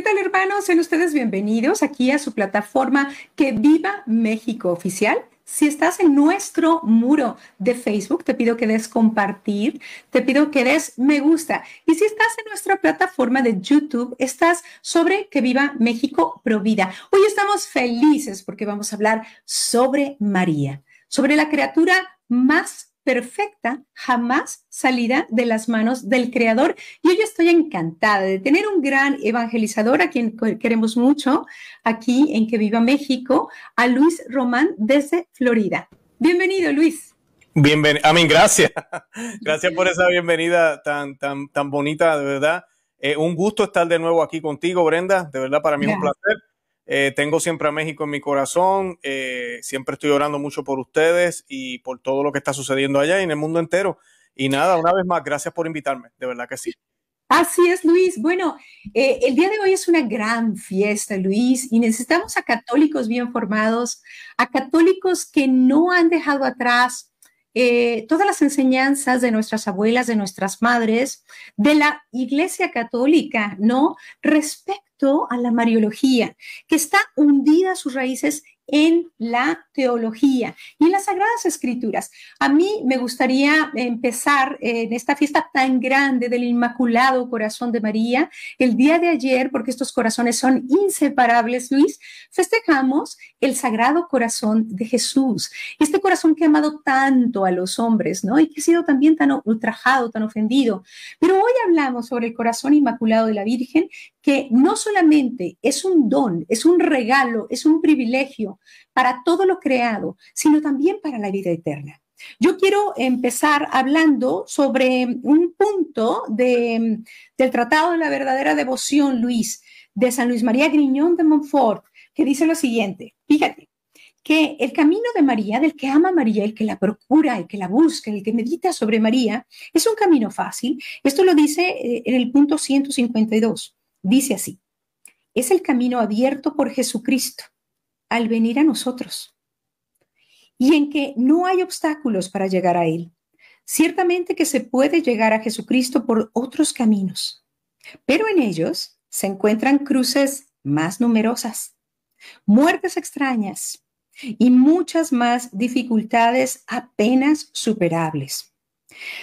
¿Qué tal hermanos? Sean ustedes bienvenidos aquí a su plataforma Que Viva México Oficial. Si estás en nuestro muro de Facebook, te pido que des compartir, te pido que des me gusta. Y si estás en nuestra plataforma de YouTube, estás sobre Que Viva México Pro Vida. Hoy estamos felices porque vamos a hablar sobre María, sobre la criatura más perfecta jamás salida de las manos del Creador. Y yo estoy encantada de tener un gran evangelizador a quien queremos mucho aquí en Que Viva México, a Luis Román desde Florida. Bienvenido, Luis. Bienvenido, a mí gracias. gracias por esa bienvenida tan, tan, tan bonita, de verdad. Eh, un gusto estar de nuevo aquí contigo, Brenda. De verdad, para mí es un placer. Eh, tengo siempre a México en mi corazón, eh, siempre estoy orando mucho por ustedes y por todo lo que está sucediendo allá y en el mundo entero. Y nada, una vez más, gracias por invitarme, de verdad que sí. Así es, Luis. Bueno, eh, el día de hoy es una gran fiesta, Luis, y necesitamos a católicos bien formados, a católicos que no han dejado atrás todas las enseñanzas de nuestras abuelas, de nuestras madres, de la Iglesia Católica, ¿no? Respecto a la mariología, que está hundida a sus raíces en la teología y en las sagradas escrituras. A mí me gustaría empezar eh, en esta fiesta tan grande del Inmaculado Corazón de María, el día de ayer, porque estos corazones son inseparables, Luis, festejamos el Sagrado Corazón de Jesús, este corazón que ha amado tanto a los hombres, ¿no? Y que ha sido también tan ultrajado, tan ofendido. Pero hoy hablamos sobre el corazón inmaculado de la Virgen, que no solamente es un don, es un regalo, es un privilegio para todo lo creado, sino también para la vida eterna. Yo quiero empezar hablando sobre un punto del Tratado de la Verdadera Devoción, Luis, de San Luis María Griñón de Montfort, que dice lo siguiente, fíjate, que el camino de María, del que ama a María, el que la procura, el que la busca, el que medita sobre María, es un camino fácil. Esto lo dice eh, en el punto 152. Dice así, es el camino abierto por Jesucristo al venir a nosotros y en que no hay obstáculos para llegar a Él. Ciertamente que se puede llegar a Jesucristo por otros caminos, pero en ellos se encuentran cruces más numerosas, muertes extrañas y muchas más dificultades apenas superables.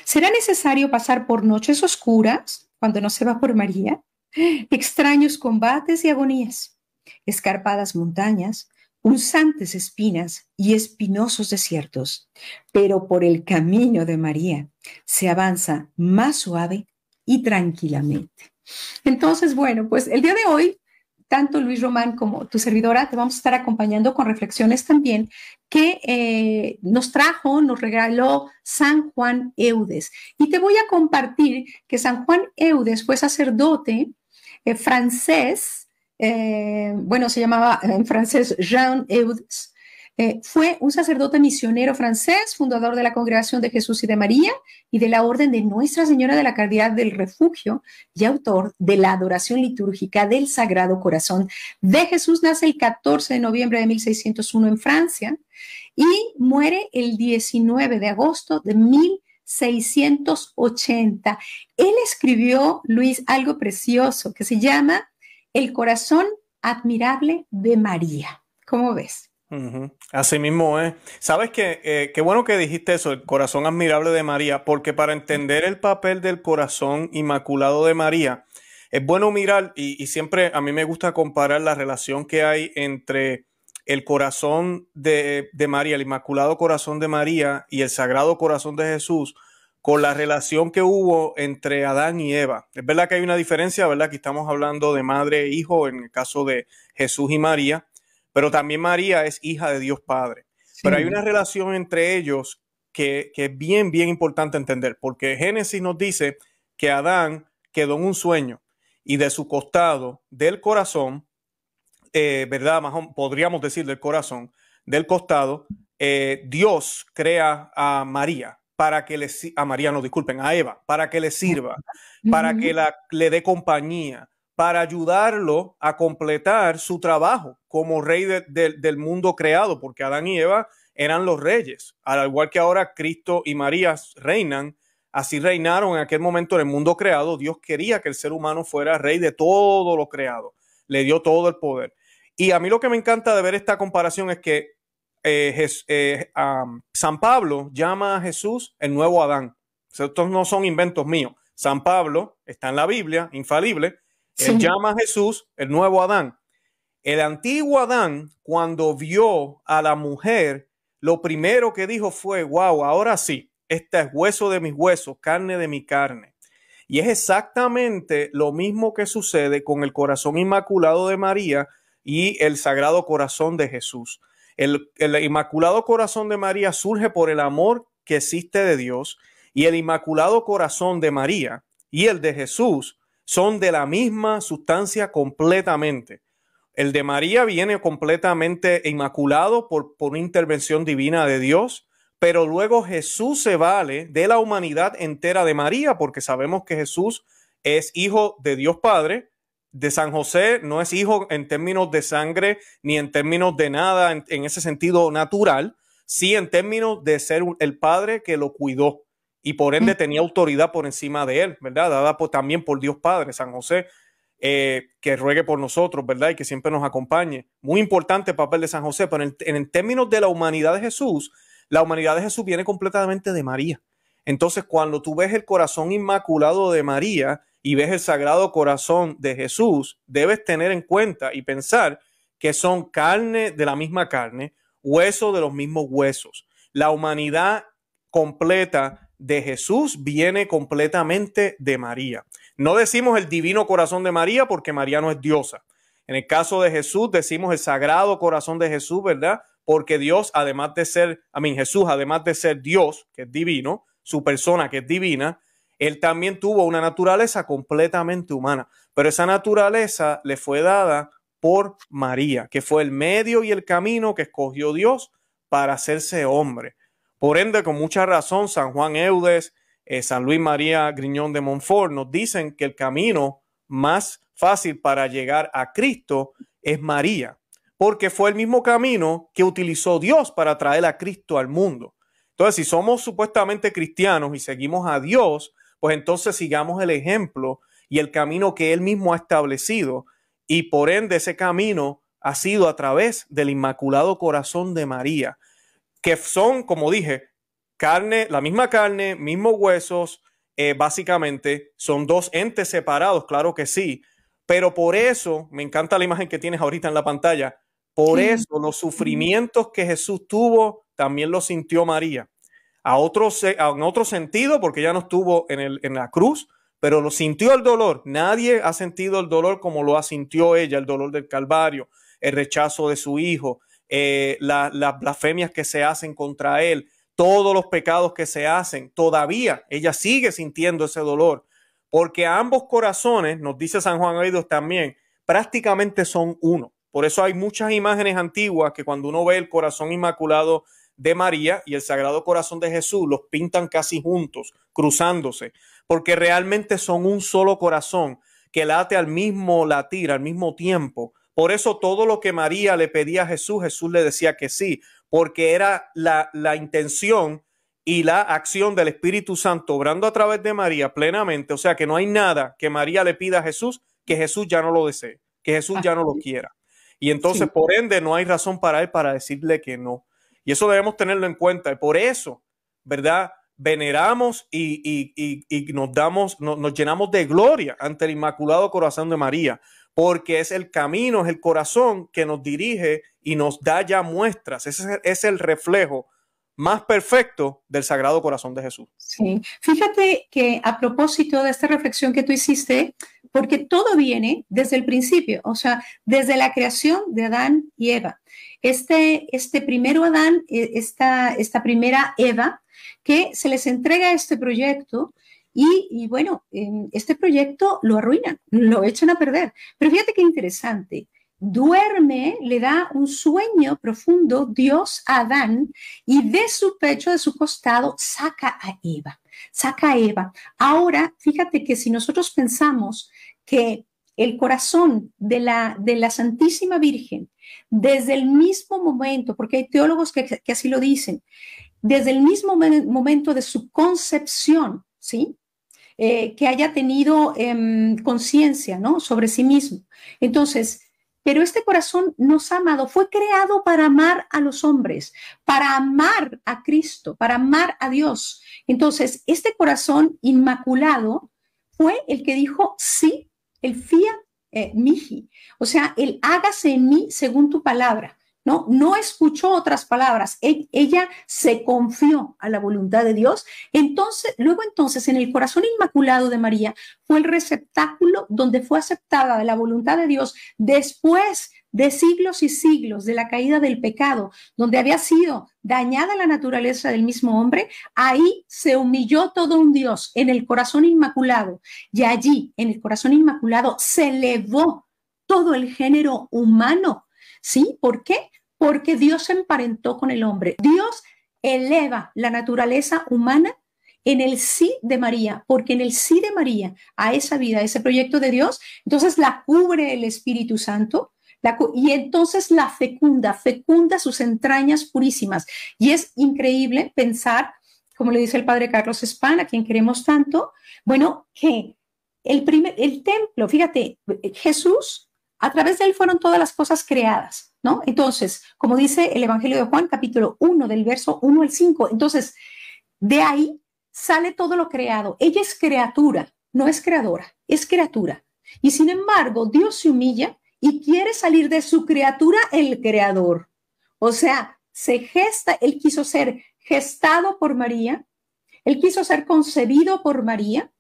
Será necesario pasar por noches oscuras cuando no se va por María, extraños combates y agonías, escarpadas montañas, punzantes espinas y espinosos desiertos, pero por el camino de María se avanza más suave y tranquilamente. Entonces, bueno, pues el día de hoy, tanto Luis Román como tu servidora te vamos a estar acompañando con reflexiones también que eh, nos trajo, nos regaló San Juan Eudes. Y te voy a compartir que San Juan Eudes fue sacerdote eh, francés, eh, bueno, se llamaba en francés Jean Eudes, eh, fue un sacerdote misionero francés, fundador de la Congregación de Jesús y de María y de la Orden de Nuestra Señora de la Caridad del Refugio y autor de la adoración litúrgica del Sagrado Corazón de Jesús. Nace el 14 de noviembre de 1601 en Francia y muere el 19 de agosto de 1601 680. Él escribió, Luis, algo precioso que se llama El corazón admirable de María. ¿Cómo ves? Así mismo es. Sabes que eh, qué bueno que dijiste eso, el corazón admirable de María, porque para entender el papel del corazón inmaculado de María, es bueno mirar, y, siempre a mí me gusta comparar la relación que hay entre el corazón de, María, el Inmaculado Corazón de María y el Sagrado Corazón de Jesús, con la relación que hubo entre Adán y Eva. Es verdad que hay una diferencia, ¿verdad? que estamos hablando de madre e hijo en el caso de Jesús y María, pero también María es hija de Dios Padre. Pero hay una relación entre ellos que, es bien, bien importante entender, porque Génesis nos dice que Adán quedó en un sueño y de su costado, del corazón, eh, ¿verdad? Más podríamos decir del corazón, del costado, eh, Dios crea a María para que le a disculpen, a Eva, para que le sirva, para que la, le dé compañía, para ayudarlo a completar su trabajo como rey del mundo creado, porque Adán y Eva eran los reyes, al igual que ahora Cristo y María reinan, así reinaron en aquel momento en el mundo creado, Dios quería que el ser humano fuera rey de todo lo creado, le dio todo el poder. Y a mí lo que me encanta de ver esta comparación es que eh, eh, San Pablo llama a Jesús el nuevo Adán. estos no son inventos míos. San Pablo está en la Biblia, infalible. Él llama a Jesús el nuevo Adán. El antiguo Adán, cuando vio a la mujer, lo primero que dijo fue, wow, ahora sí, esta es hueso de mis huesos, carne de mi carne. Y es exactamente lo mismo que sucede con el corazón inmaculado de María y el sagrado corazón de Jesús. El, Inmaculado Corazón de María surge por el amor que existe de Dios y el Inmaculado Corazón de María y el de Jesús son de la misma sustancia completamente. El de María viene completamente inmaculado por, por, una intervención divina de Dios, pero luego Jesús se vale de la humanidad entera de María, porque sabemos que Jesús es hijo de Dios Padre de San José no es hijo en términos de sangre ni en términos de nada en, ese sentido natural, sí en términos de ser el padre que lo cuidó y por ende mm. tenía autoridad por encima de él, ¿verdad? Dada también por Dios Padre, San José, eh, que ruegue por nosotros, ¿verdad? Y que siempre nos acompañe. Muy importante papel de San José, pero en, en términos de la humanidad de Jesús, la humanidad de Jesús viene completamente de María. Entonces, cuando tú ves el corazón inmaculado de María, y ves el sagrado corazón de Jesús, debes tener en cuenta y pensar que son carne de la misma carne, hueso de los mismos huesos. La humanidad completa de Jesús viene completamente de María. No decimos el divino corazón de María porque María no es diosa. En el caso de Jesús decimos el sagrado corazón de Jesús, ¿verdad? Porque Dios, además de ser, a mí Jesús, además de ser Dios, que es divino, su persona que es divina, él también tuvo una naturaleza completamente humana, pero esa naturaleza le fue dada por María, que fue el medio y el camino que escogió Dios para hacerse hombre. Por ende, con mucha razón, San Juan Eudes, eh, San Luis María Griñón de Montfort nos dicen que el camino más fácil para llegar a Cristo es María, porque fue el mismo camino que utilizó Dios para traer a Cristo al mundo. Entonces, si somos supuestamente cristianos y seguimos a Dios, pues entonces sigamos el ejemplo y el camino que Él mismo ha establecido. Y por ende ese camino ha sido a través del Inmaculado Corazón de María, que son, como dije, carne, la misma carne, mismos huesos, eh, básicamente son dos entes separados, claro que sí, pero por eso, me encanta la imagen que tienes ahorita en la pantalla, por eso los sufrimientos que Jesús tuvo también los sintió María a otro, en otro sentido, porque ya no estuvo en, la cruz, pero lo sintió el dolor. Nadie ha sentido el dolor como lo sintió ella, el dolor del Calvario, el rechazo de su hijo, eh, las blasfemias que se hacen contra él, todos los pecados que se hacen. Todavía ella sigue sintiendo ese dolor, porque ambos corazones, nos dice San Juan Aidos también, prácticamente son uno. Por eso hay muchas imágenes antiguas que cuando uno ve el corazón inmaculado de María y el Sagrado Corazón de Jesús los pintan casi juntos, cruzándose, porque realmente son un solo corazón que late al mismo latir, al mismo tiempo. Por eso todo lo que María le pedía a Jesús, Jesús le decía que sí, porque era la, la intención y la acción del Espíritu Santo obrando a través de María plenamente. O sea que no hay nada que María le pida a Jesús que Jesús ya no lo desee, que Jesús ya no lo quiera. Y entonces, por ende, no hay razón para él para decirle que no. Y eso debemos tenerlo en cuenta. Y por eso, ¿verdad? Veneramos y, nos, damos, nos llenamos de gloria ante el Inmaculado Corazón de María, porque es el camino, es el corazón que nos dirige y nos da ya muestras. Ese es el reflejo más perfecto del Sagrado Corazón de Jesús. Sí, fíjate que a propósito de esta reflexión que tú hiciste, porque todo viene desde el principio, o sea, desde la creación de Adán y Eva este, este primero Adán, e, esta, esta primera Eva, que se les entrega este proyecto y, y, bueno, em, este proyecto lo arruinan, lo echan a perder. Pero fíjate qué interesante. Duerme, le da un sueño profundo Dios a Adán y de su pecho, de su costado, saca a Eva, saca a Eva. Ahora, fíjate que si nosotros pensamos que el corazón de la, de la Santísima Virgen, desde el mismo momento, porque hay teólogos que, así lo dicen, desde el mismo momento de su concepción, ¿sí? Eh, que haya tenido em, conciencia, ¿no? Sobre sí mismo. Entonces, pero este corazón nos ha amado, fue creado para amar a los hombres, para amar a Cristo, para amar a Dios. Entonces, este corazón inmaculado fue el que dijo sí el fiat eh, o sea, el hágase en mí según tu palabra. No, no escuchó otras palabras, e, ella se confió a la voluntad de Dios. Entonces, luego entonces, en el corazón inmaculado de María fue el receptáculo donde fue aceptada la voluntad de Dios después de siglos y siglos de la caída del pecado, donde había sido dañada la naturaleza del mismo hombre, ahí se humilló todo un Dios en el corazón inmaculado y allí, en el corazón inmaculado, se elevó todo el género humano. ¿Sí? ¿Por qué? Porque Dios se emparentó con el hombre. Dios eleva la naturaleza humana en el sí de María, porque en el sí de María a esa vida, a ese proyecto de Dios, entonces la cubre el Espíritu Santo, y entonces la fecunda, fecunda sus entrañas purísimas. Y es increíble pensar, como le dice el padre Carlos Span, a quien queremos tanto, bueno, que el, primer, el templo, fíjate, Jesús, a través de él fueron todas las cosas creadas, ¿no? Entonces, como dice el Evangelio de Juan, capítulo 1, del verso 1 al 5, entonces, de ahí sale todo lo creado. Ella es criatura, no es creadora, es criatura. Y sin embargo, Dios se humilla y quiere salir de su criatura el creador. O sea, se gesta, él quiso ser gestado por María, él quiso ser concebido por María,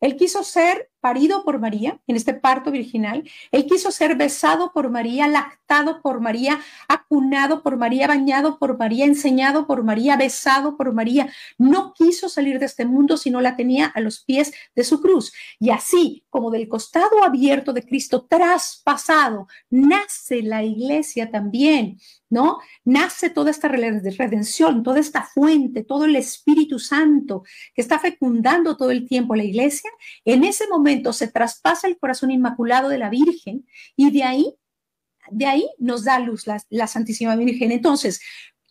él quiso ser parido por María, en este parto virginal. Él quiso ser besado por María, lactado por María, acunado por María, bañado por María, enseñado por María, besado por María. No quiso salir de este mundo, si no la tenía a los pies de su cruz. Y así, como del costado abierto de Cristo traspasado, nace la iglesia también. ¿no? Nace toda esta redención, toda esta fuente, todo el Espíritu Santo que está fecundando todo el tiempo la iglesia. En ese momento se traspasa el corazón inmaculado de la Virgen y de ahí, de ahí nos da luz la, Santísima Virgen. Entonces,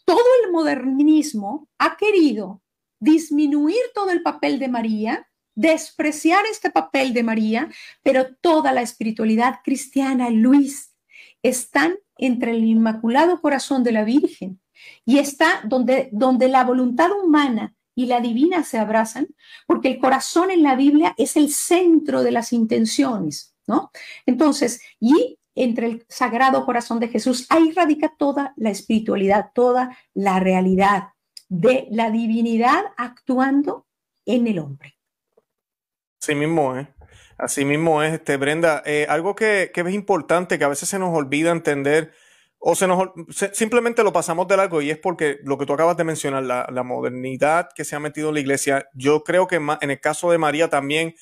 todo el modernismo ha querido disminuir todo el papel de María, despreciar este papel de María, pero toda la espiritualidad cristiana, Luis, están entre el Inmaculado Corazón de la Virgen y está donde, donde la voluntad humana y la divina se abrazan, porque el corazón en la Biblia es el centro de las intenciones, ¿no? Entonces, y entre el sagrado corazón de Jesús, ahí radica toda la espiritualidad, toda la realidad de la divinidad actuando en el hombre. Así mismo Así mismo es, este, Brenda. Eh, algo que, que es importante, que a veces se nos olvida entender o se nos, simplemente lo pasamos de largo y es porque lo que tú acabas de mencionar, la, la modernidad que se ha metido en la iglesia, yo creo que en el caso de María también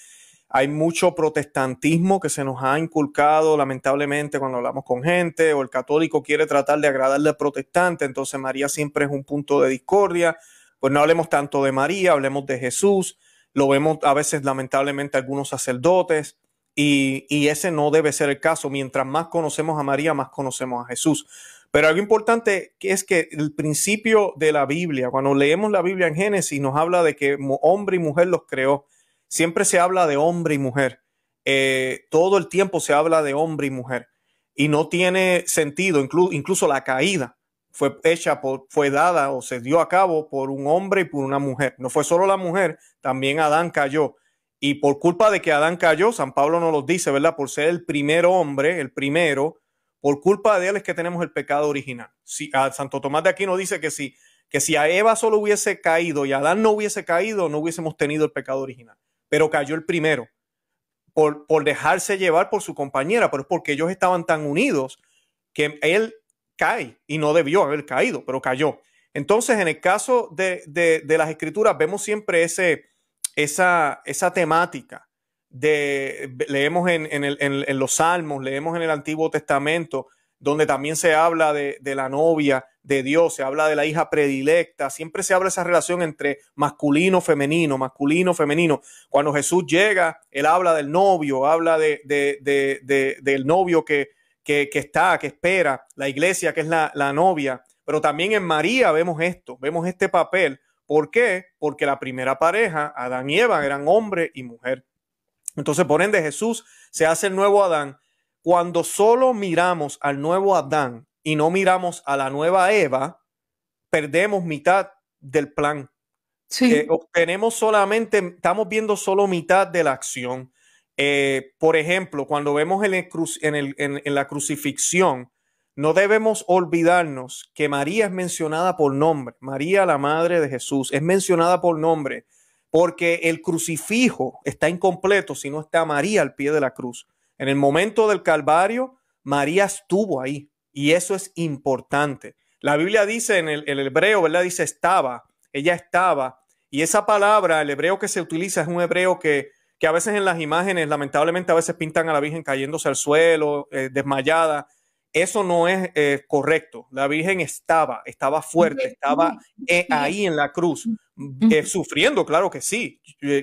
hay mucho protestantismo que se nos ha inculcado lamentablemente cuando hablamos con gente o el católico quiere tratar de agradarle al protestante, entonces María siempre es un punto de discordia, pues no hablemos tanto de María, hablemos de Jesús, lo vemos a veces lamentablemente algunos sacerdotes y, ese no debe ser el caso. Mientras más conocemos a María, más conocemos a Jesús. Pero algo importante es que el principio de la Biblia, cuando leemos la Biblia en Génesis, nos habla de que hombre y mujer los creó. Siempre se habla de hombre y mujer. Eh, todo el tiempo se habla de hombre y mujer. Y no tiene sentido, incluso la caída fue hecha, fue dada o se dio a cabo por un hombre y por una mujer. No fue solo la mujer, también Adán cayó. Y por culpa de que Adán cayó, San Pablo no lo dice, ¿verdad? Por ser el primer hombre, el primero, por culpa de él es que tenemos el pecado original. Si, ah, Santo Tomás de Aquino dice que si, que si a Eva solo hubiese caído y Adán no hubiese caído, no hubiésemos tenido el pecado original. Pero cayó el primero, por, por dejarse llevar por su compañera, pero es porque ellos estaban tan unidos que él cae y no debió haber caído, pero cayó. Entonces, en el caso de, de, de las escrituras, vemos siempre ese, esa, esa temática de, leemos en, los Salmos, leemos en el Antiguo Testamento, donde también se habla de, la novia de Dios, se habla de la hija predilecta, siempre se habla esa relación entre masculino, femenino, masculino, femenino. Cuando Jesús llega, él habla del novio, habla de, de, del novio que, está, que espera, la iglesia que es la, la novia, pero también en María vemos esto, vemos este papel ¿Por qué? Porque la primera pareja, Adán y Eva, eran hombre y mujer. Entonces, por ende, Jesús se hace el nuevo Adán. Cuando solo miramos al nuevo Adán y no miramos a la nueva Eva, perdemos mitad del plan. Sí. Eh, obtenemos solamente, estamos viendo solo mitad de la acción. Eh, por ejemplo, cuando vemos en la crucifixión, no debemos olvidarnos que María es mencionada por nombre, María la Madre de Jesús es mencionada por nombre, porque el crucifijo está incompleto si no está María al pie de la cruz. En el momento del Calvario, María estuvo ahí y eso es importante. La Biblia dice en el, hebreo, ¿verdad? Dice estaba, ella estaba. Y esa palabra, el hebreo que se utiliza es un hebreo que, que a veces en las imágenes, lamentablemente a veces pintan a la Virgen cayéndose al suelo, eh, desmayada eso no es eh, correcto. La Virgen estaba, estaba fuerte, estaba eh, ahí en la cruz, mm, eh, sufriendo, claro que sí,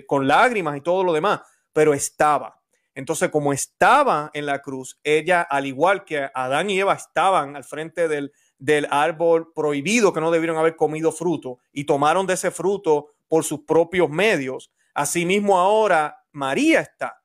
con lágrimas y todo lo demás, pero estaba. Entonces, como estaba en la cruz, ella, al igual que Adán y Eva, estaban al frente del, del árbol prohibido que no debieron haber comido fruto y tomaron de ese fruto por sus propios medios. Asimismo, ahora María está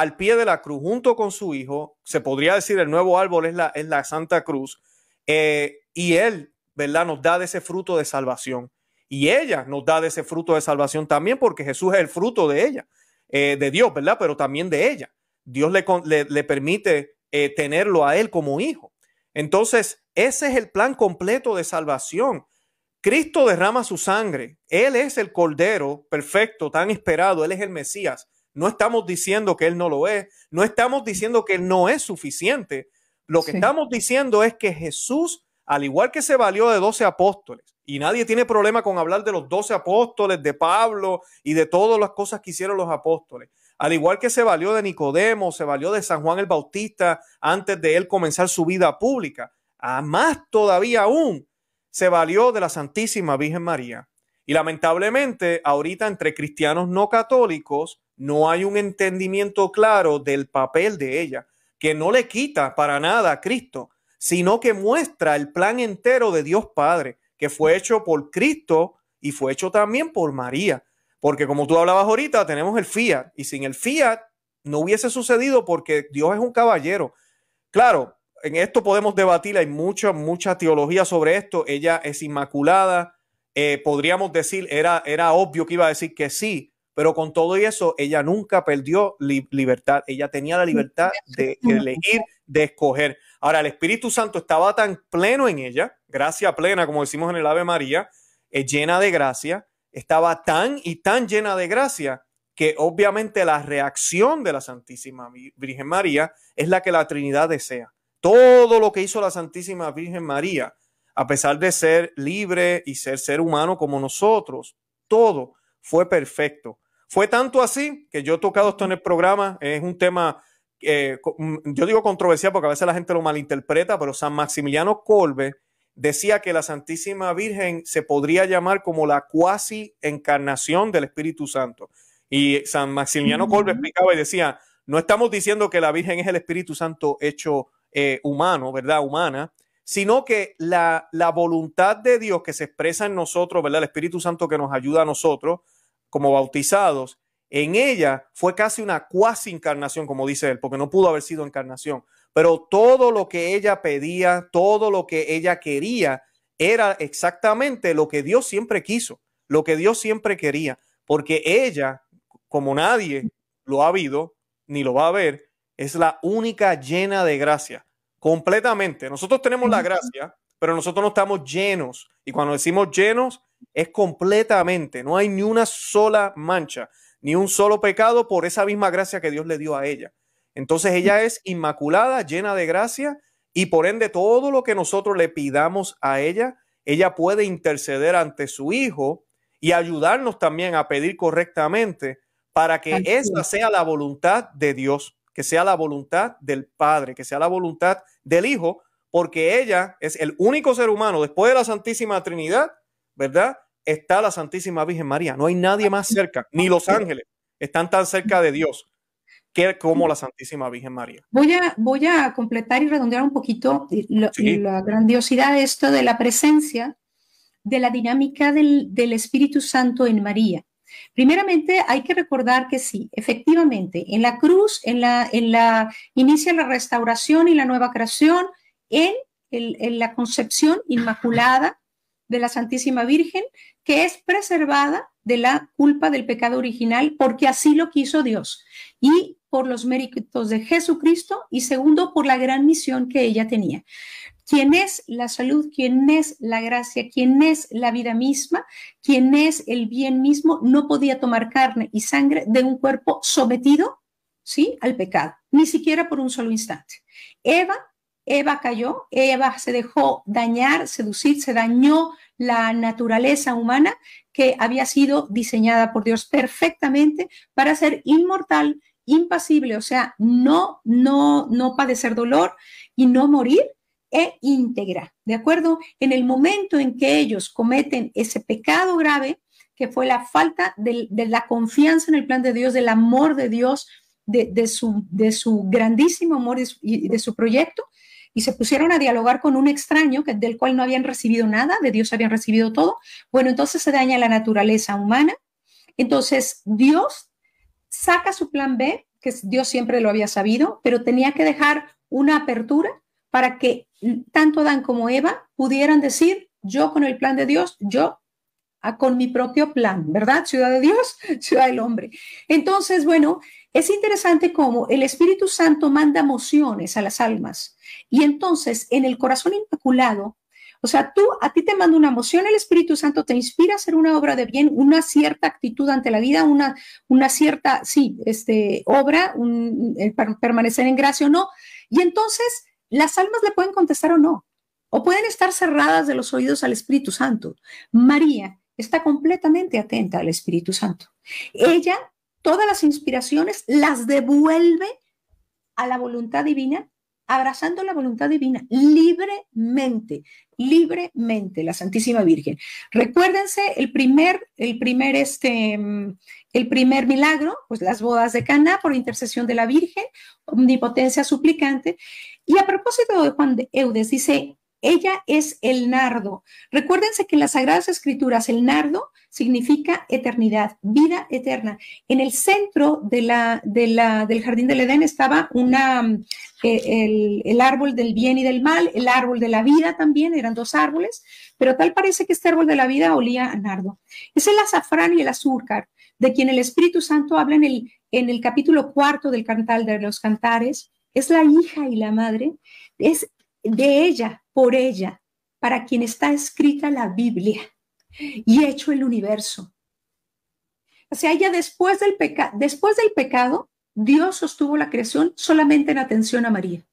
al pie de la cruz junto con su hijo. Se podría decir el nuevo árbol es la, la Santa Cruz. Eh, y él, ¿verdad? Nos da de ese fruto de salvación. Y ella nos da de ese fruto de salvación también porque Jesús es el fruto de ella, eh, de Dios, ¿verdad? Pero también de ella. Dios le, permite eh, tenerlo a él como hijo. Entonces, ese es el plan completo de salvación. Cristo derrama su sangre. Él es el Cordero perfecto, tan esperado. Él es el Mesías no estamos diciendo que Él no lo es, no estamos diciendo que no es suficiente. Lo que estamos diciendo es que Jesús, al igual que se valió de doce apóstoles, y nadie tiene problema con hablar de los doce apóstoles, de Pablo y de todas las cosas que hicieron los apóstoles, al igual que se valió de Nicodemo, se valió de San Juan el Bautista antes de él comenzar su vida pública, a más todavía aún se valió de la Santísima Virgen María. Y lamentablemente, ahorita entre cristianos no católicos no hay un entendimiento claro del papel de ella, que no le quita para nada a Cristo, sino que muestra el plan entero de Dios Padre, que fue hecho por Cristo y fue hecho también por María. Porque como tú hablabas ahorita, tenemos el fiat y sin el fiat no hubiese sucedido porque Dios es un caballero. Claro, en esto podemos debatir, hay mucha, mucha teología sobre esto. Ella es inmaculada, eh, podríamos decir, era, era obvio que iba a decir que sí, pero con todo y eso, ella nunca perdió libertad. Ella tenía la libertad de elegir, de escoger. Ahora, el Espíritu Santo estaba tan pleno en ella, gracia plena, como decimos en el Ave María, eh, llena de gracia, estaba tan y tan llena de gracia que obviamente la reacción de la Santísima Virgen María es la que la Trinidad desea. Todo lo que hizo la Santísima Virgen María a pesar de ser libre y ser ser humano como nosotros, todo fue perfecto. Fue tanto así que yo he tocado esto en el programa, es un tema, eh, mm, yo digo controversial porque a veces la gente lo malinterpreta, pero San Maximiliano Colbe decía que la Santísima Virgen se podría llamar como la cuasi encarnación del Espíritu Santo. Y San Maximiliano Colbe explicaba y decía, no estamos diciendo que la Virgen es el Espíritu Santo hecho eh, humano, ¿verdad? Humana, sino que la, voluntad de Dios que se expresa en nosotros, ¿verdad? El Espíritu Santo que nos ayuda a nosotros como bautizados, en ella fue casi una cuasi encarnación, como dice él, porque no pudo haber sido encarnación, pero todo lo que ella pedía, todo lo que ella quería, era exactamente lo que Dios siempre quiso, lo que Dios siempre quería, porque ella, como nadie lo ha habido, ni lo va a ver, es la única llena de gracia completamente. Nosotros tenemos la gracia, pero nosotros no estamos llenos. Y cuando decimos llenos, es completamente. No hay ni una sola mancha, ni un solo pecado por esa misma gracia que Dios le dio a ella. Entonces ella es inmaculada, llena de gracia, y por ende todo lo que nosotros le pidamos a ella, ella puede interceder ante su Hijo y ayudarnos también a pedir correctamente para que esa sea la voluntad de Dios que sea la voluntad del Padre, que sea la voluntad del Hijo, porque ella es el único ser humano después de la Santísima Trinidad, ¿verdad? Está la Santísima Virgen María. No hay nadie más cerca, ni los ángeles están tan cerca de Dios que como la Santísima Virgen María. Voy a, voy a completar y redondear un poquito la grandiosidad de esto de la presencia, de la dinámica del Espíritu Santo en María. Primeramente, hay que recordar que sí, efectivamente, en la cruz, en la, inicia la restauración y la nueva creación en, en la concepción inmaculada de la Santísima Virgen, que es preservada de la culpa del pecado original, porque así lo quiso Dios, y por los méritos de Jesucristo, y segundo, por la gran misión que ella tenía quién es la salud, quién es la gracia, quién es la vida misma, quién es el bien mismo, no podía tomar carne y sangre de un cuerpo sometido ¿sí? al pecado, ni siquiera por un solo instante. Eva, Eva cayó, Eva se dejó dañar, seducir, se dañó la naturaleza humana que había sido diseñada por Dios perfectamente para ser inmortal, impasible, o sea, no, no, no padecer dolor y no morir e íntegra, ¿de acuerdo? En el momento en que ellos cometen ese pecado grave, que fue la falta de, la confianza en el plan de Dios, del amor de Dios, de, su, grandísimo amor y de, su proyecto, y se pusieron a dialogar con un extraño que, del cual no habían recibido nada, de Dios habían recibido todo, bueno, entonces se daña la naturaleza humana. Entonces Dios saca su plan B, que Dios siempre lo había sabido, pero tenía que dejar una apertura para que tanto Dan como Eva pudieran decir, yo con el plan de Dios, yo ah, con mi propio plan, ¿verdad? Ciudad de Dios, ciudad del hombre. Entonces, bueno, es interesante cómo el Espíritu Santo manda emociones a las almas. Y entonces, en el corazón inmaculado, o sea, tú a ti te manda una moción, el Espíritu Santo te inspira a hacer una obra de bien, una cierta actitud ante la vida, una, una cierta, sí, este, obra, un, eh, permanecer en gracia o no. Y entonces las almas le pueden contestar o no, o pueden estar cerradas de los oídos al Espíritu Santo. María está completamente atenta al Espíritu Santo. Ella, todas las inspiraciones las devuelve a la voluntad divina abrazando la voluntad divina libremente, libremente, la Santísima Virgen. Recuérdense el primer, el primer, este, el primer milagro, pues las bodas de Cana por intercesión de la Virgen, omnipotencia suplicante. Y a propósito de Juan de Eudes, dice, ella es el nardo. Recuérdense que en las Sagradas Escrituras el nardo significa eternidad, vida eterna. En el centro de del jardín del Edén estaba mm, eh, el, árbol del bien y del mal, el árbol de la vida también, eran dos árboles, pero tal parece que este árbol de la vida olía a nardo. Es el azafrán y el azúcar, de quien el Espíritu Santo habla en el, en el capítulo cuarto del Cantal de los Cantares, es la hija y la madre, es de ella, por ella, para quien está escrita la Biblia y hecho el universo. O sea, ya después del, después del pecado, Dios sostuvo la creación solamente en atención a María.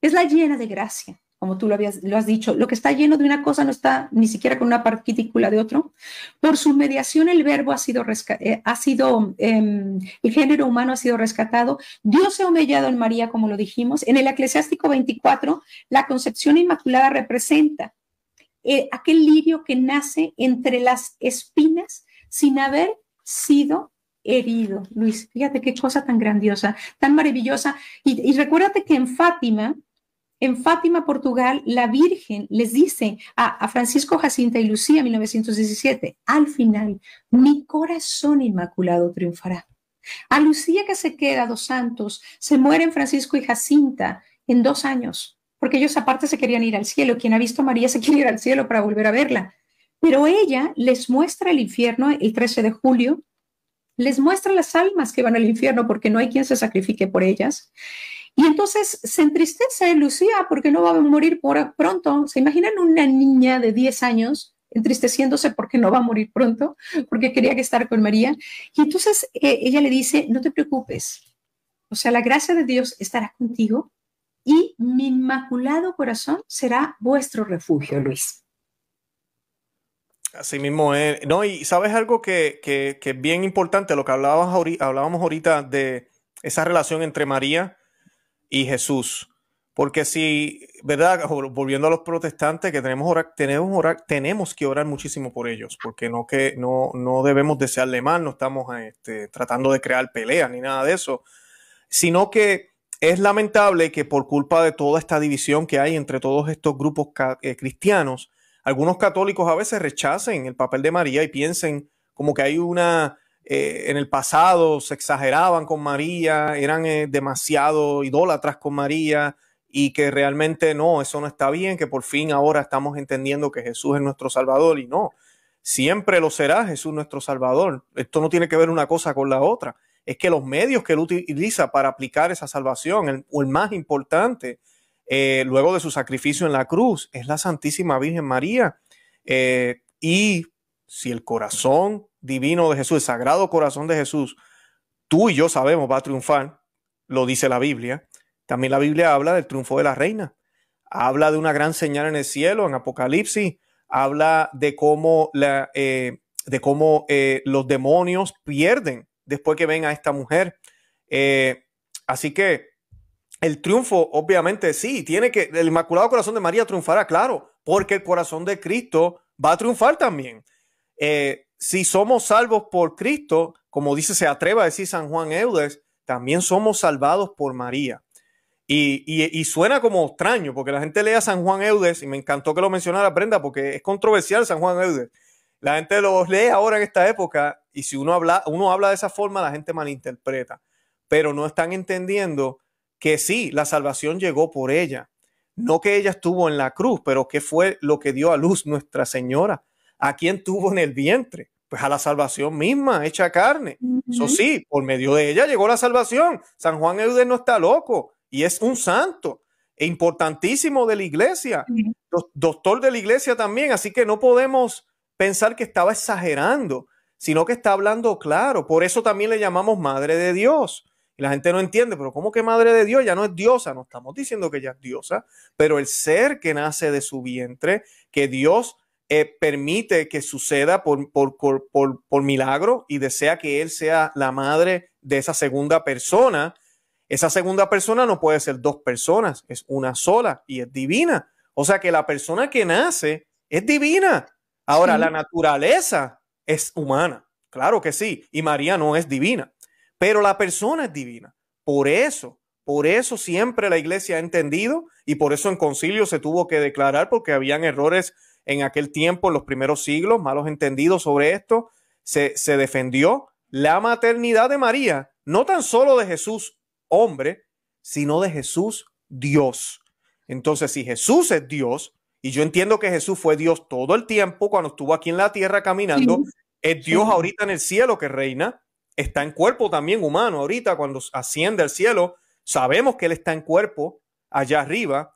Es la llena de gracia, como tú lo, lo has dicho. Lo que está lleno de una cosa no está ni siquiera con una partícula de otro. Por su mediación el verbo ha sido, eh, ha sido em, el género humano ha sido rescatado. Dios se ha humillado en María, como lo dijimos. En el Eclesiástico 24, la concepción inmaculada representa eh, aquel lirio que nace entre las espinas sin haber sido herido. Luis, fíjate qué cosa tan grandiosa, tan maravillosa. Y, recuérdate que en Fátima, en Fátima, Portugal, la Virgen les dice a, a, Francisco Jacinta y Lucía, 1917, al final, mi corazón inmaculado triunfará. A Lucía que se queda, dos santos, se mueren Francisco y Jacinta en dos años porque ellos aparte se querían ir al cielo. Quien ha visto a María se quiere ir al cielo para volver a verla. Pero ella les muestra el infierno el 13 de julio, les muestra las almas que van al infierno porque no hay quien se sacrifique por ellas. Y entonces se entristece Lucía porque no va a morir pronto. ¿Se imaginan una niña de 10 años entristeciéndose porque no va a morir pronto, porque quería que estar con María? Y entonces eh, ella le dice, no te preocupes. O sea, la gracia de Dios estará contigo y mi inmaculado corazón será vuestro refugio, Luis. Así mismo es. No, y sabes algo que, es bien importante, lo que hablabas hablábamos ahorita de esa relación entre María y Jesús. Porque si, ¿verdad? Volviendo a los protestantes, que tenemos, orar, tenemos, orar, tenemos que orar muchísimo por ellos, porque no, que, no, debemos desearle mal, no estamos este, tratando de crear peleas ni nada de eso, sino que es lamentable que por culpa de toda esta división que hay entre todos estos grupos eh, cristianos, algunos católicos a veces rechacen el papel de María y piensen como que hay una, eh, en el pasado se exageraban con María, eran eh, demasiado idólatras con María y que realmente no, eso no está bien, que por fin ahora estamos entendiendo que Jesús es nuestro Salvador y no, siempre lo será Jesús nuestro Salvador. Esto no tiene que ver una cosa con la otra es que los medios que él utiliza para aplicar esa salvación, el, o el más importante, eh, luego de su sacrificio en la cruz, es la Santísima Virgen María. Eh, y si el corazón divino de Jesús, el sagrado corazón de Jesús, tú y yo sabemos va a triunfar, lo dice la Biblia. También la Biblia habla del triunfo de la reina, habla de una gran señal en el cielo, en Apocalipsis, habla de cómo, eh, de cómo los demonios pierden después que ven a esta mujer. Eh, así que el triunfo, obviamente, sí, tiene que, el Inmaculado Corazón de María triunfará, claro, porque el corazón de Cristo va a triunfar también. Eh, si somos salvos por Cristo, como dice, se atreva a decir San Juan Eudes, también somos salvados por María. Y, y, y, suena como extraño, porque la gente lee a San Juan Eudes, y me encantó que lo mencionara Brenda, porque es controversial San Juan Eudes. La gente lo lee ahora en esta época y si uno habla, uno habla de esa forma, la gente malinterpreta, pero no están entendiendo que sí, la salvación llegó por ella. No que ella estuvo en la cruz, pero que fue lo que dio a luz Nuestra Señora. ¿A quién tuvo en el vientre? Pues a la salvación misma, hecha carne. Eso sí, por medio de ella llegó la salvación. San Juan Eudes no está loco y es un santo e importantísimo de la iglesia, doctor de la iglesia también. Así que no podemos pensar que estaba exagerando sino que está hablando claro. Por eso también le llamamos Madre de Dios. Y la gente no entiende, pero ¿cómo que Madre de Dios ya no es diosa? No estamos diciendo que ella es diosa, pero el ser que nace de su vientre, que Dios eh, permite que suceda por, por, por, milagro y desea que Él sea la madre de esa segunda persona, esa segunda persona no puede ser dos personas, es una sola y es divina. O sea que la persona que nace es divina. Ahora, la naturaleza es humana, claro que sí, y María no es divina, pero la persona es divina. Por eso, por eso siempre la iglesia ha entendido y por eso en concilio se tuvo que declarar porque habían errores en aquel tiempo, en los primeros siglos, malos entendidos sobre esto, se, defendió la maternidad de María, no tan solo de Jesús hombre, sino de Jesús Dios. Entonces, si Jesús es Dios, y yo entiendo que Jesús fue Dios todo el tiempo cuando estuvo aquí en la tierra caminando. Es Dios ahorita en el cielo que reina. Está en cuerpo también humano ahorita cuando asciende al cielo. Sabemos que Él está en cuerpo allá arriba.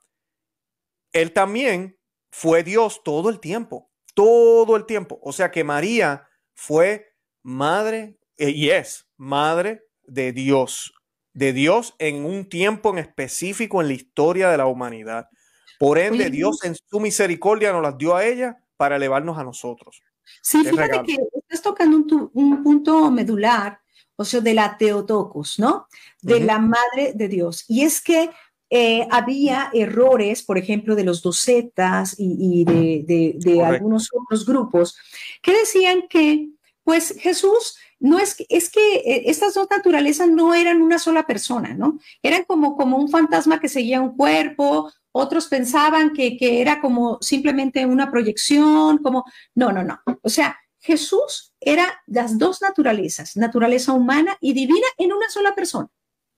Él también fue Dios todo el tiempo, todo el tiempo. O sea que María fue madre eh, y es madre de Dios, de Dios en un tiempo en específico en la historia de la humanidad. Por ende, Dios en su misericordia nos las dio a ella para elevarnos a nosotros. Sí, fíjate que estás tocando un, punto medular, o sea, de la Teotocos, ¿no? De la Madre de Dios. Y es que eh, había errores, por ejemplo, de los docetas y, y de, algunos otros grupos, que decían que, pues Jesús no es, es que eh, estas dos naturalezas no eran una sola persona, ¿no? Eran como, como un fantasma que seguía un cuerpo otros pensaban que, era como simplemente una proyección, como, no, no, no. O sea, Jesús era las dos naturalezas, naturaleza humana y divina en una sola persona.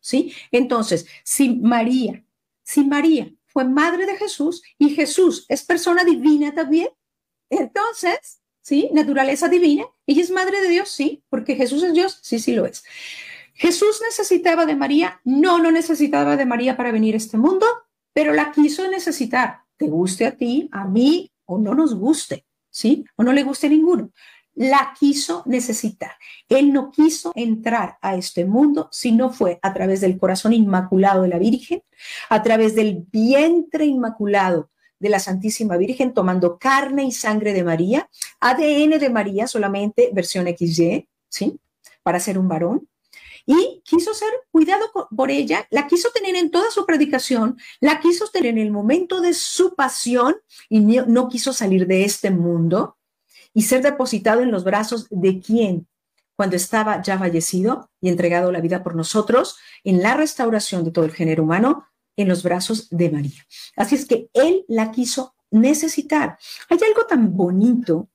¿Sí? Entonces, si María, si María fue madre de Jesús y Jesús es persona divina también, entonces, ¿sí? Naturaleza divina, ella es madre de Dios, sí, porque Jesús es Dios, sí, sí lo es. Jesús necesitaba de María, no, no necesitaba de María para venir a este mundo, pero la quiso necesitar, te guste a ti, a mí o no nos guste, ¿sí? O no le guste a ninguno. La quiso necesitar. Él no quiso entrar a este mundo si no fue a través del corazón inmaculado de la Virgen, a través del vientre inmaculado de la Santísima Virgen, tomando carne y sangre de María, ADN de María solamente versión XY, ¿sí? Para ser un varón, y quiso ser cuidado por ella, la quiso tener en toda su predicación, la quiso tener en el momento de su pasión y no quiso salir de este mundo y ser depositado en los brazos de quien cuando estaba ya fallecido y entregado la vida por nosotros en la restauración de todo el género humano en los brazos de María. Así es que él la quiso necesitar. Hay algo tan bonito.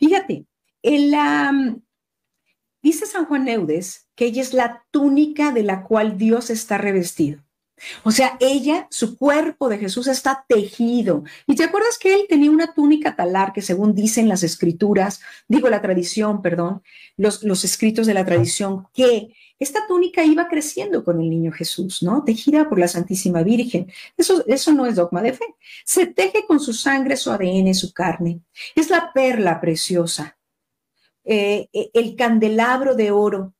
Fíjate, en la... Dice San Juan Neudes que ella es la túnica de la cual Dios está revestido. O sea, ella, su cuerpo de Jesús está tejido. ¿Y te acuerdas que él tenía una túnica talar que según dicen las escrituras, digo la tradición, perdón, los, escritos de la tradición, que esta túnica iba creciendo con el niño Jesús, ¿no? Tejida por la Santísima Virgen. Eso, eso no es dogma de fe. Se teje con su sangre, su ADN, su carne. Es la perla preciosa. Eh, eh, el candelabro de oro.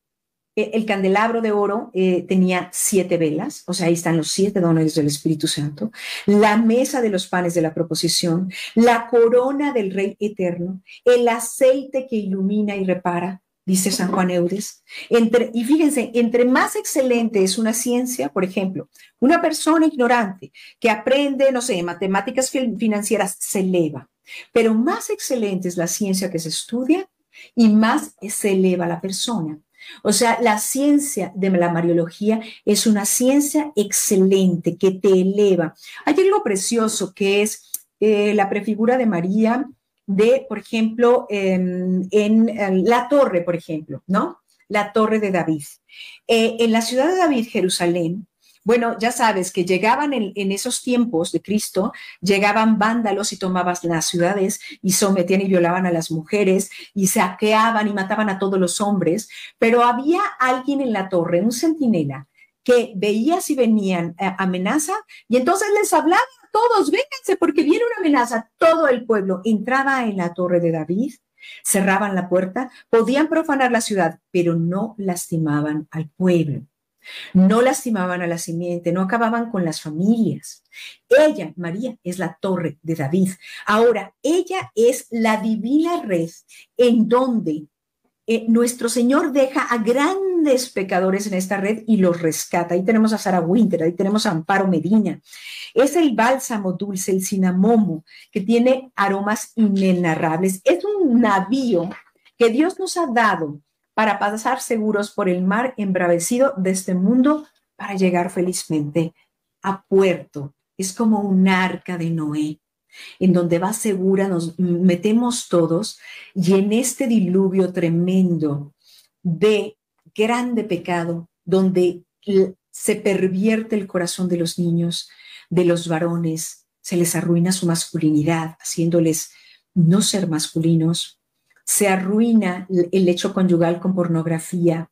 Eh, el candelabro de oro tenía siete velas, o sea, ahí están los siete dones del Espíritu Santo, la mesa de los panes de la proposición, la corona del Rey Eterno, el aceite que ilumina y repara, dice San Juan Eudes. Entre, y fíjense, entre más excelente es una ciencia, por ejemplo, una persona ignorante que aprende, no sé, matemáticas financieras, se eleva, pero más excelente es la ciencia que se estudia y más se eleva la persona. O sea, la ciencia de la Mariología es una ciencia excelente que te eleva. Hay algo precioso que es eh, la prefigura de María de, por ejemplo, en, la torre, por ejemplo, ¿no? La torre de David. Eh, en la ciudad de David, Jerusalén, bueno, ya sabes que llegaban en, esos tiempos de Cristo, llegaban vándalos y tomabas las ciudades y sometían y violaban a las mujeres y saqueaban y mataban a todos los hombres, pero había alguien en la torre, un centinela, que veía si venían eh, amenaza y entonces les hablaba a todos, vénganse porque viene una amenaza. Todo el pueblo entraba en la torre de David, cerraban la puerta, podían profanar la ciudad, pero no lastimaban al pueblo no lastimaban a la simiente, no acababan con las familias. Ella, María, es la torre de David. Ahora, ella es la divina red en donde eh, nuestro Señor deja a grandes pecadores en esta red y los rescata. Ahí tenemos a Sara Winter, ahí tenemos a Amparo Medina. Es el bálsamo dulce, el cinamomo, que tiene aromas inenarrables. Es un navío que Dios nos ha dado para pasar seguros por el mar embravecido de este mundo para llegar felizmente a puerto. Es como un arca de Noé, en donde va segura, nos metemos todos y en este diluvio tremendo de grande pecado, donde se pervierte el corazón de los niños, de los varones, se les arruina su masculinidad, haciéndoles no ser masculinos, se arruina el hecho conyugal con pornografía.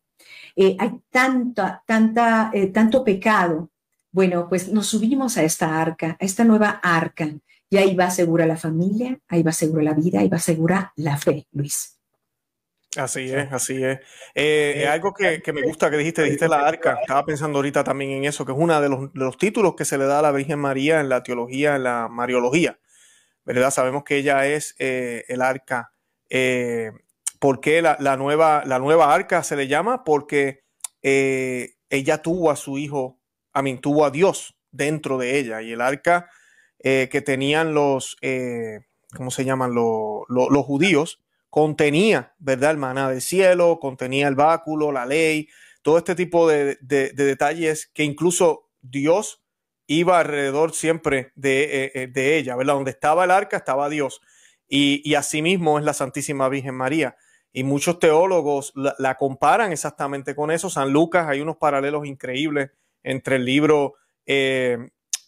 Eh, hay tanta, tanta, eh, tanto pecado. Bueno, pues nos subimos a esta arca, a esta nueva arca, y ahí va segura la familia, ahí va segura la vida, ahí va segura la fe, Luis. Así es, así es. Eh, algo que, me gusta que dijiste, dijiste la arca. Estaba pensando ahorita también en eso, que es uno de los, de los, títulos que se le da a la Virgen María en la teología, en la mariología. ¿Verdad? Sabemos que ella es el arca porque eh, ¿Por qué la, nueva, la nueva arca se le llama? Porque eh, ella tuvo a su hijo, a mí, tuvo a Dios dentro de ella. Y el arca eh, que tenían los, ¿cómo se llaman? Los, judíos, contenía, ¿verdad? El maná del cielo, contenía el báculo, la ley, todo este tipo de, detalles que incluso Dios iba alrededor siempre de, de, ella, ¿verdad? Donde estaba el arca estaba Dios y, asimismo es la Santísima Virgen María. Y muchos teólogos la, comparan exactamente con eso. San Lucas, hay unos paralelos increíbles entre el libro eh,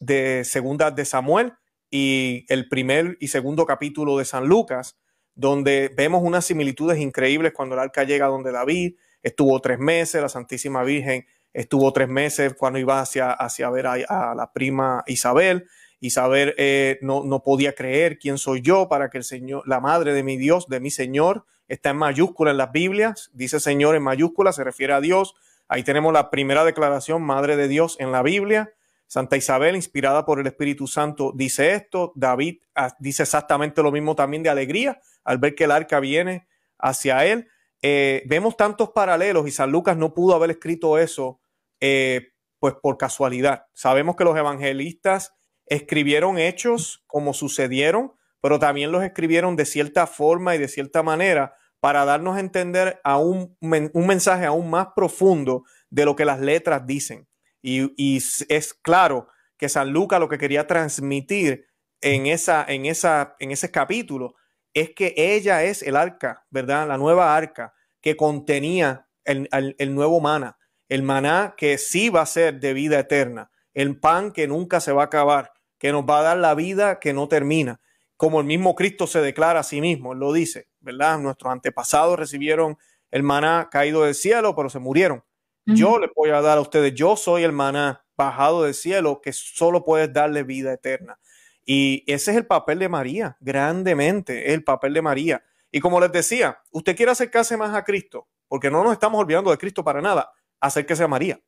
de Segunda de Samuel y el primer y segundo capítulo de San Lucas, donde vemos unas similitudes increíbles cuando el arca llega donde David, estuvo tres meses, la Santísima Virgen estuvo tres meses cuando iba hacia, hacia ver a la prima Isabel y saber, eh, no, podía creer quién soy yo para que el Señor, la madre de mi Dios, de mi Señor, está en mayúscula en las Biblias, dice Señor en mayúscula, se refiere a Dios. Ahí tenemos la primera declaración, Madre de Dios en la Biblia. Santa Isabel, inspirada por el Espíritu Santo, dice esto. David ah, dice exactamente lo mismo también de alegría al ver que el arca viene hacia él. Eh, vemos tantos paralelos y San Lucas no pudo haber escrito eso eh, pues por casualidad. Sabemos que los evangelistas escribieron hechos como sucedieron, pero también los escribieron de cierta forma y de cierta manera para darnos a entender un, mensaje aún más profundo de lo que las letras dicen. Y, es claro que San Lucas lo que quería transmitir en, esa, en, esa, en ese capítulo es que ella es el arca, ¿verdad? La nueva arca que contenía el, el nuevo maná, el maná que sí va a ser de vida eterna el pan que nunca se va a acabar, que nos va a dar la vida que no termina, como el mismo Cristo se declara a sí mismo, él lo dice, ¿verdad? Nuestros antepasados recibieron el maná caído del cielo, pero se murieron. Yo les voy a dar a ustedes, yo soy el maná bajado del cielo que solo puedes darle vida eterna. Y ese es el papel de María, grandemente, el papel de María. Y como les decía, usted quiere acercarse más a Cristo, porque no nos estamos olvidando de Cristo para nada, acérquese a María.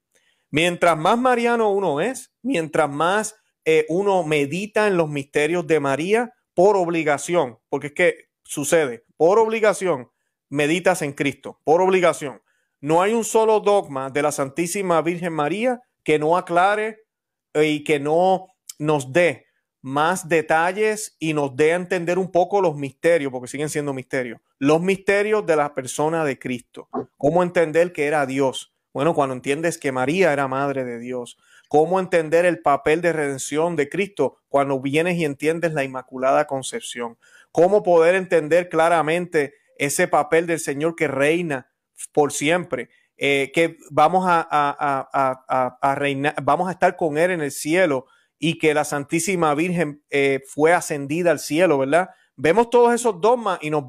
Mientras más mariano uno es, mientras más eh, uno medita en los misterios de María por obligación, porque es que sucede, por obligación, meditas en Cristo, por obligación. No hay un solo dogma de la Santísima Virgen María que no aclare eh, y que no nos dé más detalles y nos dé a entender un poco los misterios, porque siguen siendo misterios, los misterios de la persona de Cristo, cómo entender que era Dios, bueno, cuando entiendes que María era madre de Dios, cómo entender el papel de redención de Cristo cuando vienes y entiendes la Inmaculada Concepción, cómo poder entender claramente ese papel del Señor que reina por siempre, eh, que vamos a, reinar, vamos a estar con Él en el cielo y que la Santísima Virgen eh, fue ascendida al cielo, ¿verdad? Vemos todos esos dogmas y nos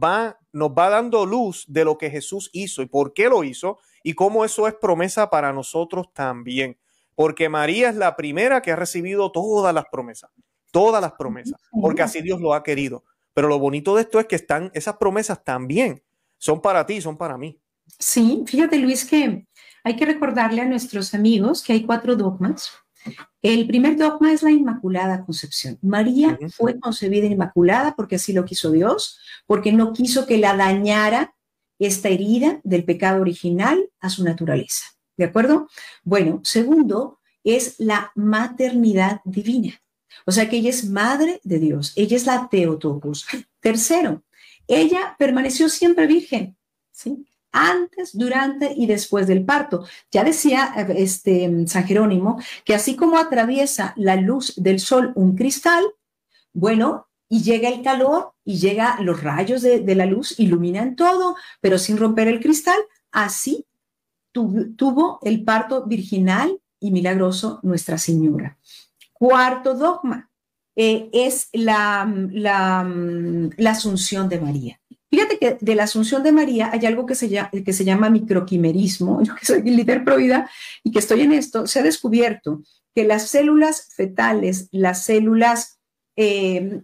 nos va dando luz de lo que Jesús hizo y por qué lo hizo y cómo eso es promesa para nosotros también, porque María es la primera que ha recibido todas las promesas, todas las promesas, porque así Dios lo ha querido. Pero lo bonito de esto es que están esas promesas también son para ti, son para mí. Sí, fíjate Luis que hay que recordarle a nuestros amigos que hay cuatro dogmas. El primer dogma es la Inmaculada Concepción. María fue concebida inmaculada porque así lo quiso Dios, porque no quiso que la dañara esta herida del pecado original a su naturaleza. ¿De acuerdo? Bueno, segundo es la maternidad divina. O sea que ella es madre de Dios, ella es la Teotocos. Tercero, ella permaneció siempre virgen, ¿sí? antes, durante y después del parto. Ya decía este, San Jerónimo que así como atraviesa la luz del sol un cristal, bueno, y llega el calor y llega los rayos de, la luz, iluminan todo, pero sin romper el cristal. Así tuvo el parto virginal y milagroso Nuestra Señora. Cuarto dogma eh, es la, la, asunción de María. Fíjate que de la asunción de María hay algo que se, llama, que se llama microquimerismo. Yo que soy líder pro y que estoy en esto, se ha descubierto que las células fetales, las células eh,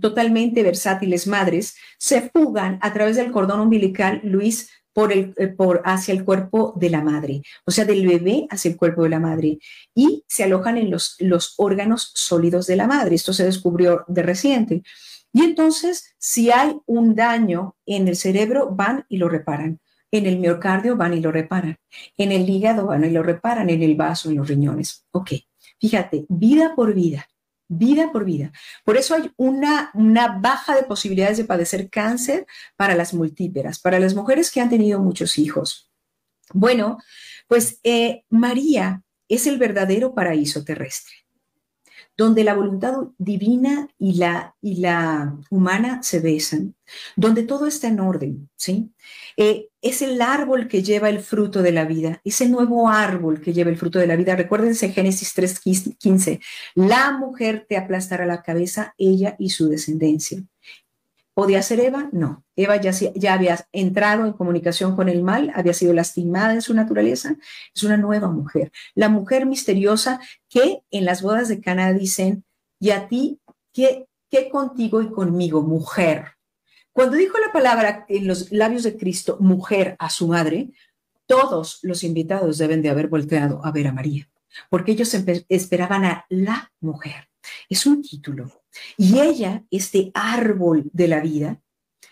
totalmente versátiles madres se fugan a través del cordón umbilical, Luis, por el, eh, por, hacia el cuerpo de la madre, o sea, del bebé hacia el cuerpo de la madre, y se alojan en los, los órganos sólidos de la madre. Esto se descubrió de reciente. Y entonces, si hay un daño en el cerebro, van y lo reparan. En el miocardio van y lo reparan. En el hígado van y lo reparan. En el vaso, en los riñones. Ok, fíjate, vida por vida vida por vida. Por eso hay una, baja de posibilidades de padecer cáncer para las multíperas, para las mujeres que han tenido muchos hijos. Bueno, pues eh, María es el verdadero paraíso terrestre donde la voluntad divina y la, y la humana se besan, donde todo está en orden, ¿sí? Eh, es el árbol que lleva el fruto de la vida, ese nuevo árbol que lleva el fruto de la vida. Recuérdense Génesis 3.15, la mujer te aplastará la cabeza, ella y su descendencia. ¿Podía ser Eva, no. Eva ya, había entrado en comunicación con el mal, había sido lastimada en su naturaleza, es una nueva mujer. La mujer misteriosa que en las bodas de Cana dicen, ¿y a ti qué, qué contigo y conmigo, mujer? Cuando dijo la palabra en los labios de Cristo, mujer, a su madre, todos los invitados deben de haber volteado a ver a María, porque ellos esperaban a la mujer. Es un título, y ella, este árbol de la vida,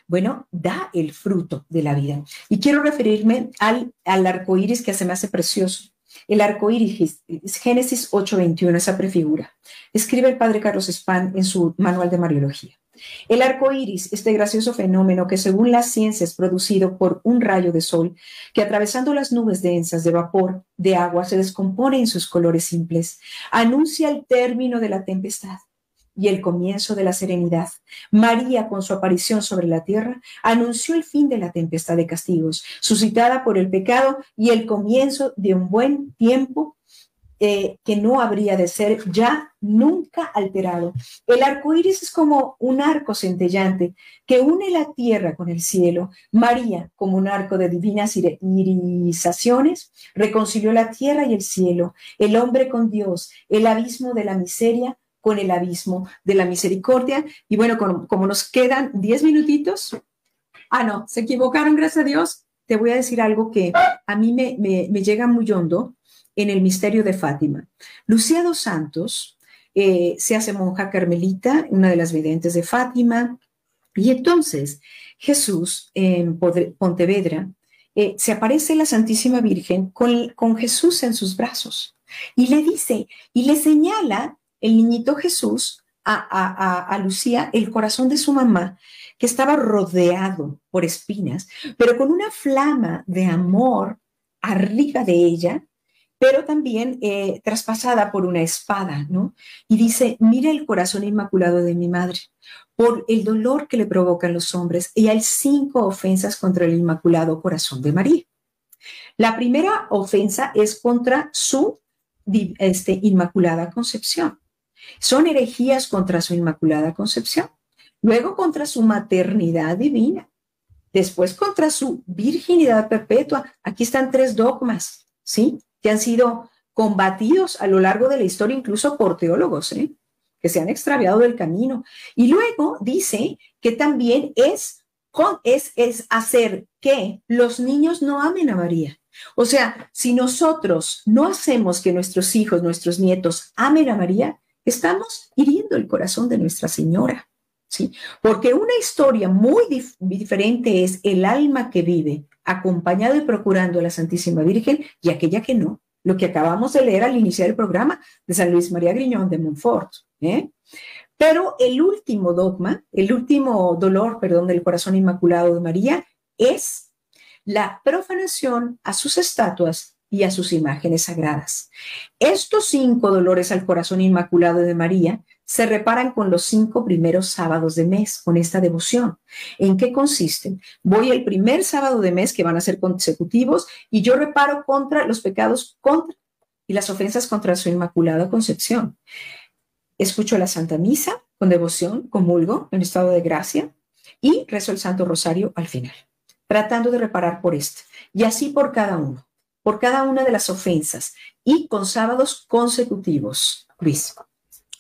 bueno, da el fruto de la vida. Y quiero referirme al, al arco iris que se me hace precioso. El arco iris Génesis 8:21, esa prefigura. Escribe el padre Carlos Spahn en su manual de Mariología. El arco iris, este gracioso fenómeno que, según la ciencias, es producido por un rayo de sol que, atravesando las nubes densas de vapor de agua, se descompone en sus colores simples, anuncia el término de la tempestad y el comienzo de la serenidad. María, con su aparición sobre la tierra, anunció el fin de la tempestad de castigos, suscitada por el pecado y el comienzo de un buen tiempo eh, que no habría de ser ya nunca alterado. El arco iris es como un arco centellante que une la tierra con el cielo. María, como un arco de divinas irisaciones, reconcilió la tierra y el cielo, el hombre con Dios, el abismo de la miseria con el abismo de la misericordia. Y bueno, como, nos quedan diez minutitos, ah, no, se equivocaron, gracias a Dios, te voy a decir algo que a mí me, llega muy hondo en el misterio de Fátima. Lucía dos Santos eh, se hace monja carmelita, una de las videntes de Fátima, y entonces Jesús en Pontevedra eh, se aparece la Santísima Virgen con, con Jesús en sus brazos y le dice y le señala el niñito Jesús a, Lucía el corazón de su mamá, que estaba rodeado por espinas, pero con una flama de amor arriba de ella, pero también eh, traspasada por una espada, ¿no? Y dice, mira el corazón inmaculado de mi madre, por el dolor que le provocan los hombres, y hay cinco ofensas contra el inmaculado corazón de María. La primera ofensa es contra su este, inmaculada concepción. Son herejías contra su Inmaculada Concepción, luego contra su maternidad divina, después contra su virginidad perpetua. Aquí están tres dogmas, ¿sí? Que han sido combatidos a lo largo de la historia, incluso por teólogos, ¿eh? que se han extraviado del camino. Y luego dice que también es, es, es hacer que los niños no amen a María. O sea, si nosotros no hacemos que nuestros hijos, nuestros nietos amen a María, Estamos hiriendo el corazón de Nuestra Señora, ¿sí? Porque una historia muy diferente es el alma que vive acompañado y procurando a la Santísima Virgen y aquella que no. Lo que acabamos de leer al iniciar el programa de San Luis María Griñón de Montfort. ¿eh? Pero el último dogma, el último dolor, perdón, del corazón inmaculado de María es la profanación a sus estatuas y a sus imágenes sagradas. Estos cinco dolores al corazón inmaculado de María se reparan con los cinco primeros sábados de mes, con esta devoción. ¿En qué consisten? Voy el primer sábado de mes, que van a ser consecutivos, y yo reparo contra los pecados contra y las ofensas contra su inmaculada concepción. Escucho la Santa Misa con devoción, comulgo en estado de gracia y rezo el Santo Rosario al final, tratando de reparar por este y así por cada uno por cada una de las ofensas y con sábados consecutivos. Luis.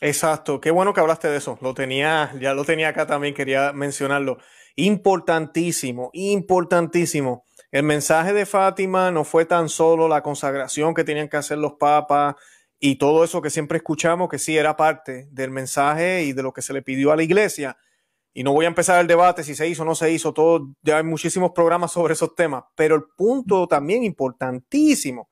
Exacto, qué bueno que hablaste de eso. Lo tenía, ya lo tenía acá también, quería mencionarlo. Importantísimo, importantísimo. El mensaje de Fátima no fue tan solo la consagración que tenían que hacer los papas y todo eso que siempre escuchamos, que sí era parte del mensaje y de lo que se le pidió a la iglesia, y no voy a empezar el debate si se hizo o no se hizo, todo, ya hay muchísimos programas sobre esos temas, pero el punto también importantísimo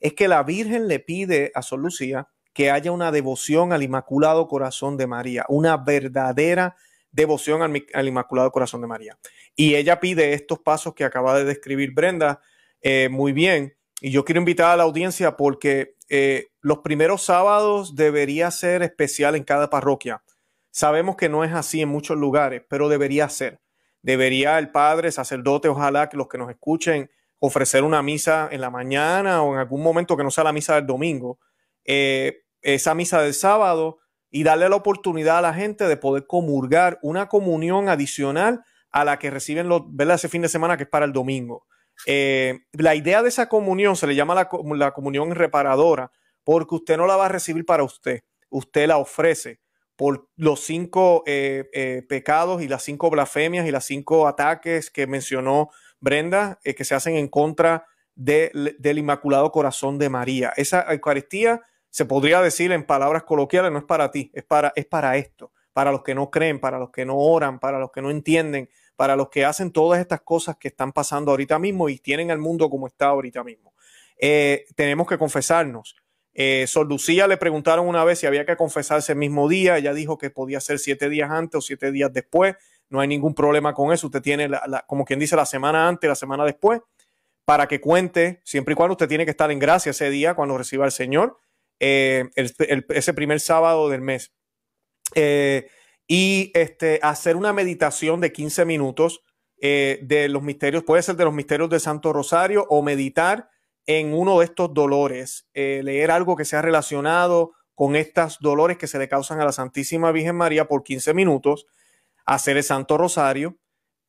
es que la Virgen le pide a Sor Lucía que haya una devoción al Inmaculado Corazón de María, una verdadera devoción al, Inmaculado Corazón de María. Y ella pide estos pasos que acaba de describir Brenda eh, muy bien. Y yo quiero invitar a la audiencia porque eh, los primeros sábados debería ser especial en cada parroquia Sabemos que no es así en muchos lugares, pero debería ser. Debería el padre, sacerdote, ojalá que los que nos escuchen, ofrecer una misa en la mañana o en algún momento que no sea la misa del domingo, eh, esa misa del sábado y darle la oportunidad a la gente de poder comulgar una comunión adicional a la que reciben los, ¿verdad? ese fin de semana que es para el domingo. Eh, la idea de esa comunión se le llama la, la comunión reparadora porque usted no la va a recibir para usted, usted la ofrece por los cinco eh, eh, pecados y las cinco blasfemias y las cinco ataques que mencionó Brenda, eh, que se hacen en contra del Inmaculado Corazón de María. Esa Eucaristía se podría decir en palabras coloquiales, no es para ti, es para, es para esto, para los que no creen, para los que no oran, para los que no entienden, para los que hacen todas estas cosas que están pasando ahorita mismo y tienen el mundo como está ahorita mismo. tenemos que confesarnos eh, Sor Lucía le preguntaron una vez si había que confesarse el mismo día. Ella dijo que podía ser siete días antes o siete días después. No hay ningún problema con eso. Usted tiene, como quien dice, la semana antes, la semana después, para que cuente, siempre y cuando usted tiene que estar en gracia ese día cuando reciba al Señor, eh, ese primer sábado del mes. Eh, y este, hacer una meditación de 15 minutos de los misterios, puede ser de los misterios de Santo Rosario o meditar en uno de estos dolores, eh, leer algo que sea relacionado con estos dolores que se le causan a la Santísima Virgen María por 15 minutos, hacer el Santo Rosario.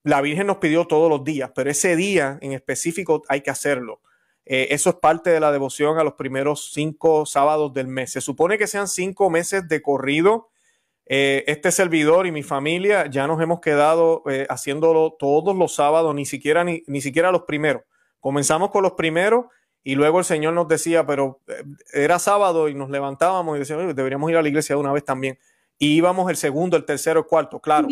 La Virgen nos pidió todos los días, pero ese día en específico hay que hacerlo. Eh, eso es parte de la devoción a los primeros cinco sábados del mes. Se supone que sean cinco meses de corrido. Eh, este servidor y mi familia ya nos hemos quedado haciéndolo todos los sábados, ni siquiera, ni siquiera los primeros. Comenzamos con los primeros y luego el Señor nos decía, pero eh, era sábado y nos levantábamos y decíamos, deberíamos ir a la iglesia de una vez también. Y íbamos el segundo, el tercero, el cuarto, claro.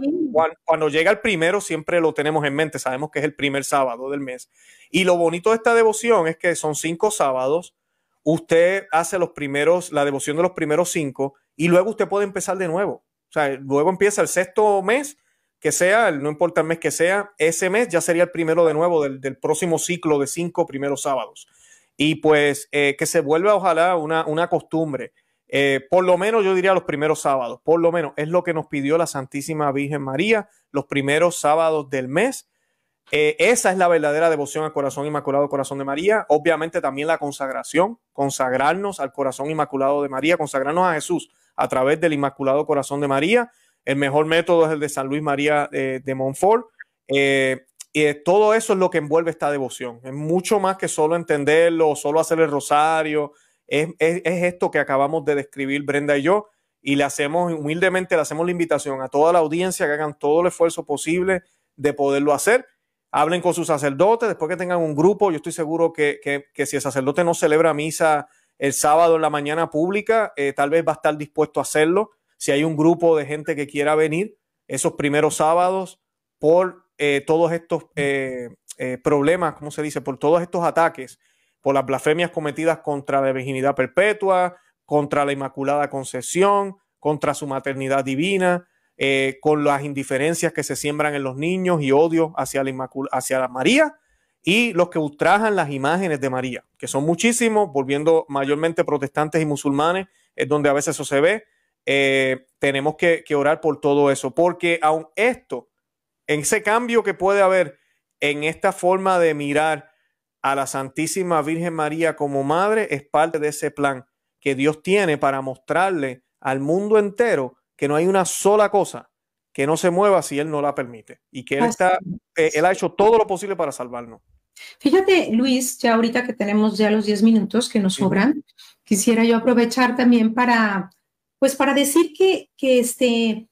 Cuando, llega el primero siempre lo tenemos en mente, sabemos que es el primer sábado del mes. Y lo bonito de esta devoción es que son cinco sábados, usted hace los primeros, la devoción de los primeros cinco y luego usted puede empezar de nuevo. O sea, luego empieza el sexto mes, que sea, no importa el mes que sea, ese mes ya sería el primero de nuevo del próximo ciclo de cinco primeros sábados y pues eh, que se vuelva ojalá una, costumbre. Eh, por lo menos yo diría los primeros sábados, por lo menos es lo que nos pidió la Santísima Virgen María, los primeros sábados del mes. Eh, esa es la verdadera devoción al corazón inmaculado, corazón de María. Obviamente también la consagración, consagrarnos al corazón inmaculado de María, consagrarnos a Jesús a través del inmaculado corazón de María. El mejor método es el de San Luis María de Montfort. Y todo eso es lo que envuelve esta devoción. Es mucho más que solo entenderlo, solo hacer el rosario. Es, esto que acabamos de describir Brenda y yo. Y le hacemos, humildemente, le hacemos la invitación a toda la audiencia que hagan todo el esfuerzo posible de poderlo hacer. Hablen con sus sacerdotes, después que tengan un grupo. Yo estoy seguro que, si el sacerdote no celebra misa el sábado en la mañana pública, eh, tal vez va a estar dispuesto a hacerlo. Si hay un grupo de gente que quiera venir esos primeros sábados por eh, todos estos eh, eh, problemas, ¿cómo se dice? Por todos estos ataques, por las blasfemias cometidas contra la virginidad perpetua, contra la Inmaculada Concepción, contra su maternidad divina, con las indiferencias que se siembran en los niños y odio hacia la, hacia la María y los que ultrajan las imágenes de María, que son muchísimos, volviendo mayormente protestantes y musulmanes, es donde a veces eso se ve. tenemos que, que, orar por todo eso, porque aun esto en ese cambio que puede haber en esta forma de mirar a la Santísima Virgen María como madre es parte de ese plan que Dios tiene para mostrarle al mundo entero que no hay una sola cosa que no se mueva si Él no la permite y que Él, está, eh, él ha hecho todo lo posible para salvarnos. Fíjate, Luis, ya ahorita que tenemos ya los 10 minutos que nos sobran, quisiera yo aprovechar también para, pues para decir que, que este,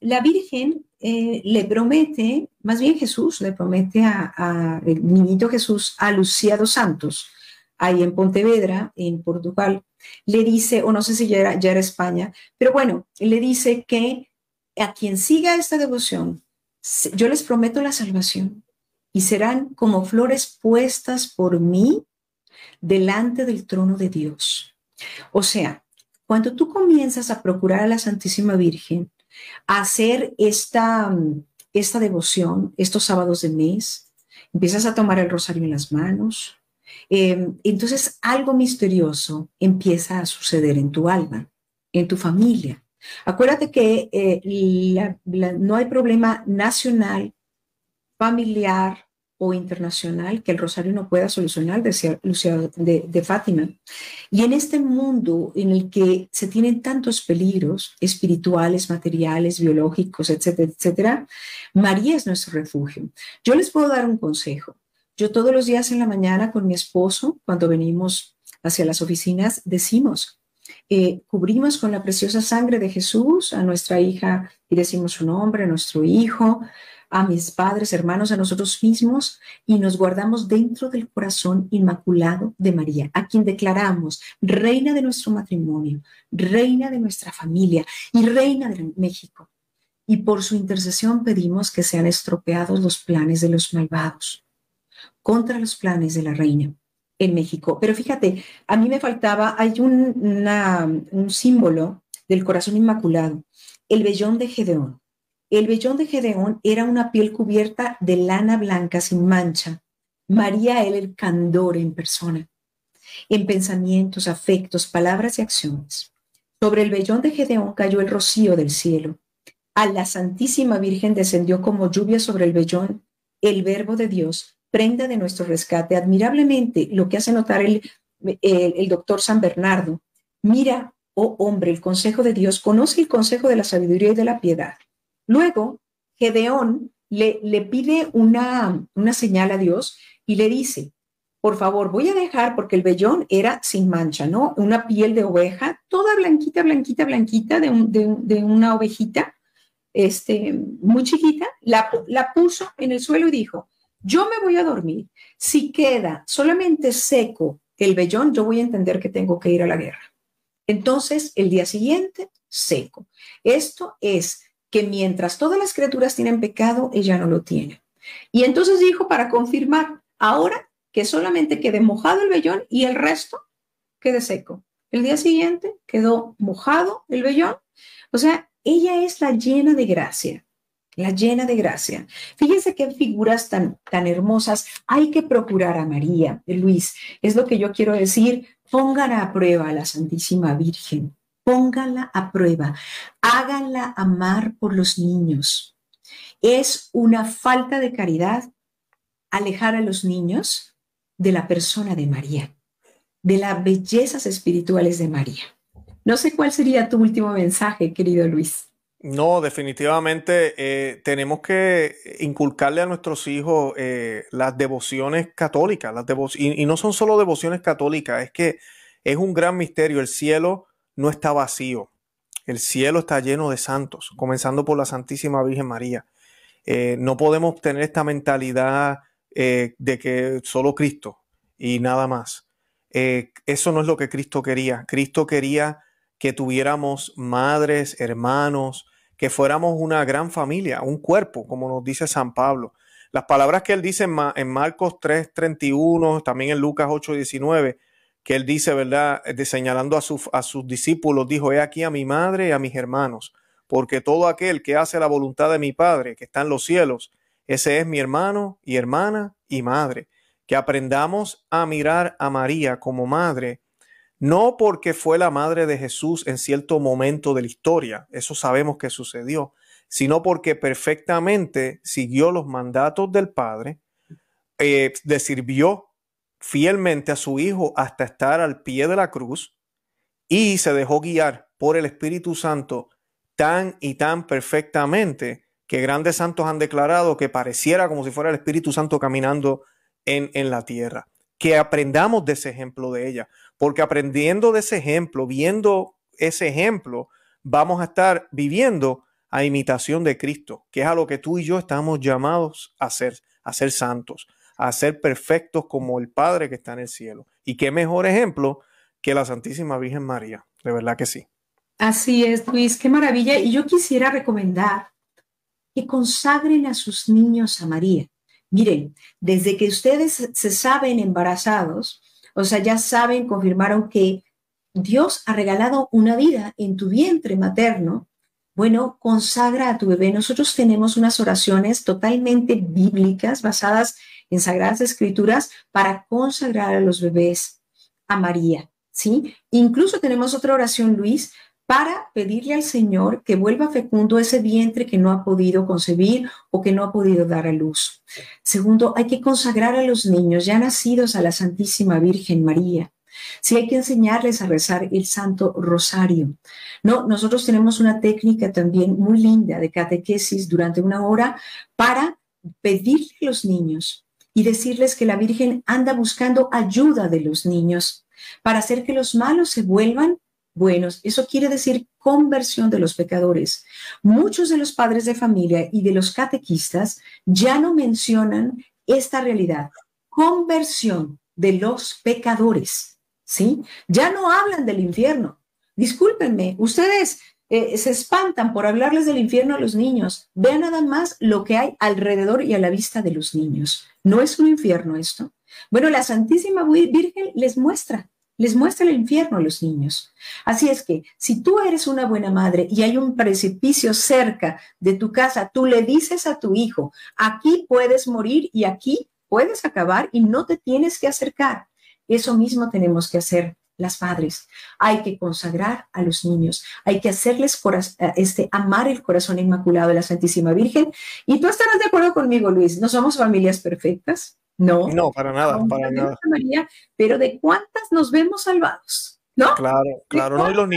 la Virgen eh, le promete, más bien Jesús le promete a, niñito Jesús, a Lucía dos Santos, ahí en Pontevedra, en Portugal, le dice, o no sé si ya era, ya era España, pero bueno, le dice que a quien siga esta devoción, yo les prometo la salvación y serán como flores puestas por mí delante del trono de Dios. O sea, cuando tú comienzas a procurar a la Santísima Virgen, hacer esta, mm, esta devoción estos sábados de mes, empiezas a tomar el rosario en las manos, em, entonces algo misterioso empieza a suceder en tu alma, en tu familia. Acuérdate que eh, no hay problema nacional, familiar, o internacional que el Rosario no pueda solucionar, decía Lucía de, Fátima. Y en este mundo en el que se tienen tantos peligros espirituales, materiales, biológicos, etcétera, etcétera, María es nuestro refugio. Yo les puedo dar un consejo. Yo todos los días en la mañana con mi esposo, cuando venimos hacia las oficinas, decimos, eh, cubrimos con la preciosa sangre de Jesús a nuestra hija y decimos su nombre, a nuestro hijo, a mis padres, hermanos, a nosotros mismos y nos guardamos dentro del corazón inmaculado de María, a quien declaramos reina de nuestro matrimonio, reina de nuestra familia y reina de México. Y por su intercesión pedimos que sean estropeados los planes de los malvados contra los planes de la reina en México. Pero fíjate, a mí me faltaba, hay un, un símbolo del corazón inmaculado, el vellón de Gedeón. El vellón de Gedeón era una piel cubierta de lana blanca sin mancha. María era el candor en persona, en pensamientos, afectos, palabras y acciones. Sobre el vellón de Gedeón cayó el rocío del cielo. A la Santísima Virgen descendió como lluvia sobre el vellón el Verbo de Dios, prenda de nuestro rescate. Admirablemente lo que hace notar el, el doctor San Bernardo. Mira, oh hombre, el consejo de Dios, conoce el consejo de la sabiduría y de la piedad Luego, Gedeón le, pide una, señal a Dios y le dice, por favor, voy a dejar, porque el vellón era sin mancha, ¿no? Una piel de oveja, toda blanquita, blanquita, blanquita, de, una ovejita, este, muy chiquita, la, la, puso en el suelo y dijo, yo me voy a dormir, si queda solamente seco el vellón, yo voy a entender que tengo que ir a la guerra. Entonces, el día siguiente, seco. Esto es que mientras todas las criaturas tienen pecado, ella no lo tiene. Y entonces dijo para confirmar, ahora que solamente quede mojado el vellón y el resto quede seco. El día siguiente quedó mojado el vellón. O sea, ella es la llena de gracia, la llena de gracia. Fíjense qué figuras tan, tan hermosas. Hay que procurar a María, Luis. Es lo que yo quiero decir. Pongan a prueba a la Santísima Virgen póngala a prueba, háganla amar por los niños. Es una falta de caridad alejar a los niños de la persona de María, de las bellezas espirituales de María. No sé cuál sería tu último mensaje, querido Luis. No, definitivamente eh, tenemos que inculcarle a nuestros hijos eh, las devociones católicas, las y, no son solo devociones católicas, es que es un gran misterio. El cielo no está vacío. El cielo está lleno de santos, comenzando por la Santísima Virgen María. Eh, no podemos tener esta mentalidad eh, de que solo Cristo y nada más. Eh, eso no es lo que Cristo quería. Cristo quería que tuviéramos madres, hermanos, que fuéramos una gran familia, un cuerpo, como nos dice San Pablo. Las palabras que él dice en, Marcos 3:31, también en Lucas 8:19, que él dice, ¿verdad? Eh, de, señalando a, a sus discípulos, dijo, he aquí a mi madre y a mis hermanos, porque todo aquel que hace la voluntad de mi Padre, que está en los cielos, ese es mi hermano y hermana y madre. Que aprendamos a mirar a María como madre, no porque fue la madre de Jesús en cierto momento de la historia, eso sabemos que sucedió, sino porque perfectamente siguió los mandatos del Padre, eh, le sirvió fielmente a su Hijo hasta estar al pie de la cruz y se dejó guiar por el Espíritu Santo tan y tan perfectamente que grandes santos han declarado que pareciera como si fuera el Espíritu Santo caminando en, en la tierra. Que aprendamos de ese ejemplo de ella, porque aprendiendo de ese ejemplo, viendo ese ejemplo, vamos a estar viviendo a imitación de Cristo, que es a lo que tú y yo estamos llamados a ser, a ser santos a ser perfectos como el Padre que está en el cielo. Y qué mejor ejemplo que la Santísima Virgen María, de verdad que sí. Así es, Luis, qué maravilla. Y yo quisiera recomendar que consagren a sus niños a María. Miren, desde que ustedes se saben embarazados, o sea, ya saben, confirmaron que Dios ha regalado una vida en tu vientre materno, bueno, consagra a tu bebé. Nosotros tenemos unas oraciones totalmente bíblicas basadas en Sagradas Escrituras para consagrar a los bebés a María, ¿sí? Incluso tenemos otra oración, Luis, para pedirle al Señor que vuelva fecundo ese vientre que no ha podido concebir o que no ha podido dar a luz. Segundo, hay que consagrar a los niños ya nacidos a la Santísima Virgen María. sí, hay que enseñarles a rezar el Santo Rosario. No, nosotros tenemos una técnica también muy linda de catequesis durante una hora para pedirle a los niños y decirles que la Virgen anda buscando ayuda de los niños para hacer que los malos se vuelvan buenos. Eso quiere decir conversión de los pecadores. Muchos de los padres de familia y de los catequistas ya no mencionan esta realidad, conversión de los pecadores, ¿sí? Ya no hablan del infierno. Discúlpenme, ustedes eh, se espantan por hablarles del infierno a los niños. Vean nada más lo que hay alrededor y a la vista de los niños. ¿No es un infierno esto? Bueno, la Santísima Virgen les muestra, les muestra el infierno a los niños. Así es que si tú eres una buena madre y hay un precipicio cerca de tu casa, tú le dices a tu hijo, aquí puedes morir y aquí puedes acabar y no te tienes que acercar. Eso mismo tenemos que hacer las padres, hay que consagrar a los niños, hay que hacerles eh, este, amar el corazón inmaculado de la Santísima Virgen. Y tú estarás de acuerdo conmigo, Luis, no somos familias perfectas, no. No, para nada, para nada. pero de cuántas nos vemos salvados, ¿no? Claro, claro, los,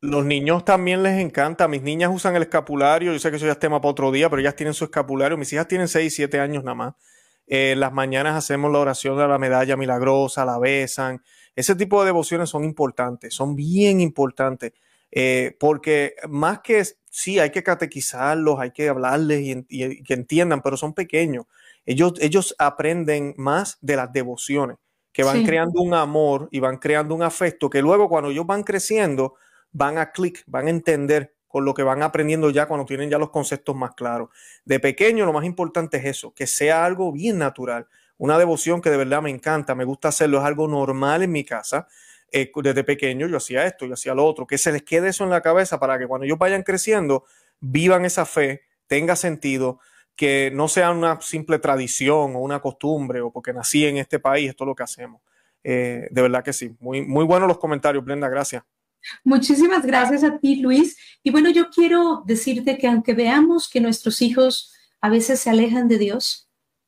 los niños también les encanta, mis niñas usan el escapulario, yo sé que eso ya es tema para otro día, pero ellas tienen su escapulario, mis hijas tienen 6, 7 años nada más. Eh, las mañanas hacemos la oración de la medalla milagrosa, la besan, ese tipo de devociones son importantes, son bien importantes, eh, porque más que sí, hay que catequizarlos, hay que hablarles y, que entiendan, pero son pequeños. Ellos, ellos aprenden más de las devociones, que van creando un amor y van creando un afecto, que luego cuando ellos van creciendo, van a clic, van a entender con lo que van aprendiendo ya cuando tienen ya los conceptos más claros. De pequeño lo más importante es eso, que sea algo bien natural una devoción que de verdad me encanta, me gusta hacerlo, es algo normal en mi casa. Eh, desde pequeño yo hacía esto, yo hacía lo otro, que se les quede eso en la cabeza para que cuando ellos vayan creciendo vivan esa fe, tenga sentido, que no sea una simple tradición o una costumbre o porque nací en este país, esto es lo que hacemos. Eh, de verdad que sí, muy, muy buenos los comentarios, Brenda, gracias. Muchísimas gracias a ti, Luis. Y bueno, yo quiero decirte que aunque veamos que nuestros hijos a veces se alejan de Dios,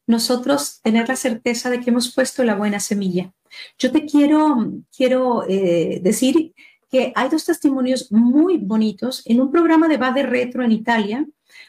nosotros tener la certeza de que hemos puesto la buena semilla. Yo te quiero, quiero eh, decir que hay dos testimonios muy bonitos. En un programa de Bade Retro en Italia,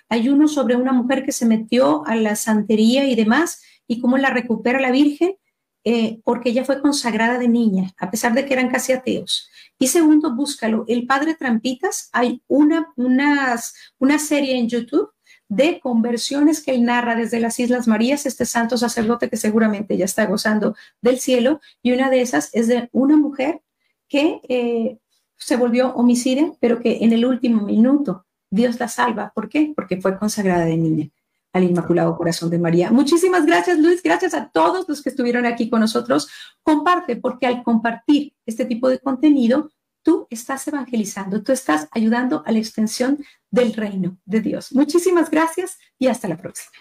hay uno sobre una mujer que se metió a la santería y demás y cómo la recupera la Virgen eh, porque ella fue consagrada de niña, a pesar de que eran casi ateos. Y segundo, búscalo. El Padre Trampitas, hay una, unas, una serie en YouTube de conversiones que él narra desde las Islas Marías, este santo sacerdote que seguramente ya está gozando del cielo, y una de esas es de una mujer que eh, se volvió homicida, pero que en el último minuto Dios la salva. ¿Por qué? Porque fue consagrada de niña al Inmaculado Corazón de María. Muchísimas gracias, Luis. Gracias a todos los que estuvieron aquí con nosotros. Comparte, porque al compartir este tipo de contenido, tú estás evangelizando, tú estás ayudando a la extensión del reino de Dios. Muchísimas gracias y hasta la próxima.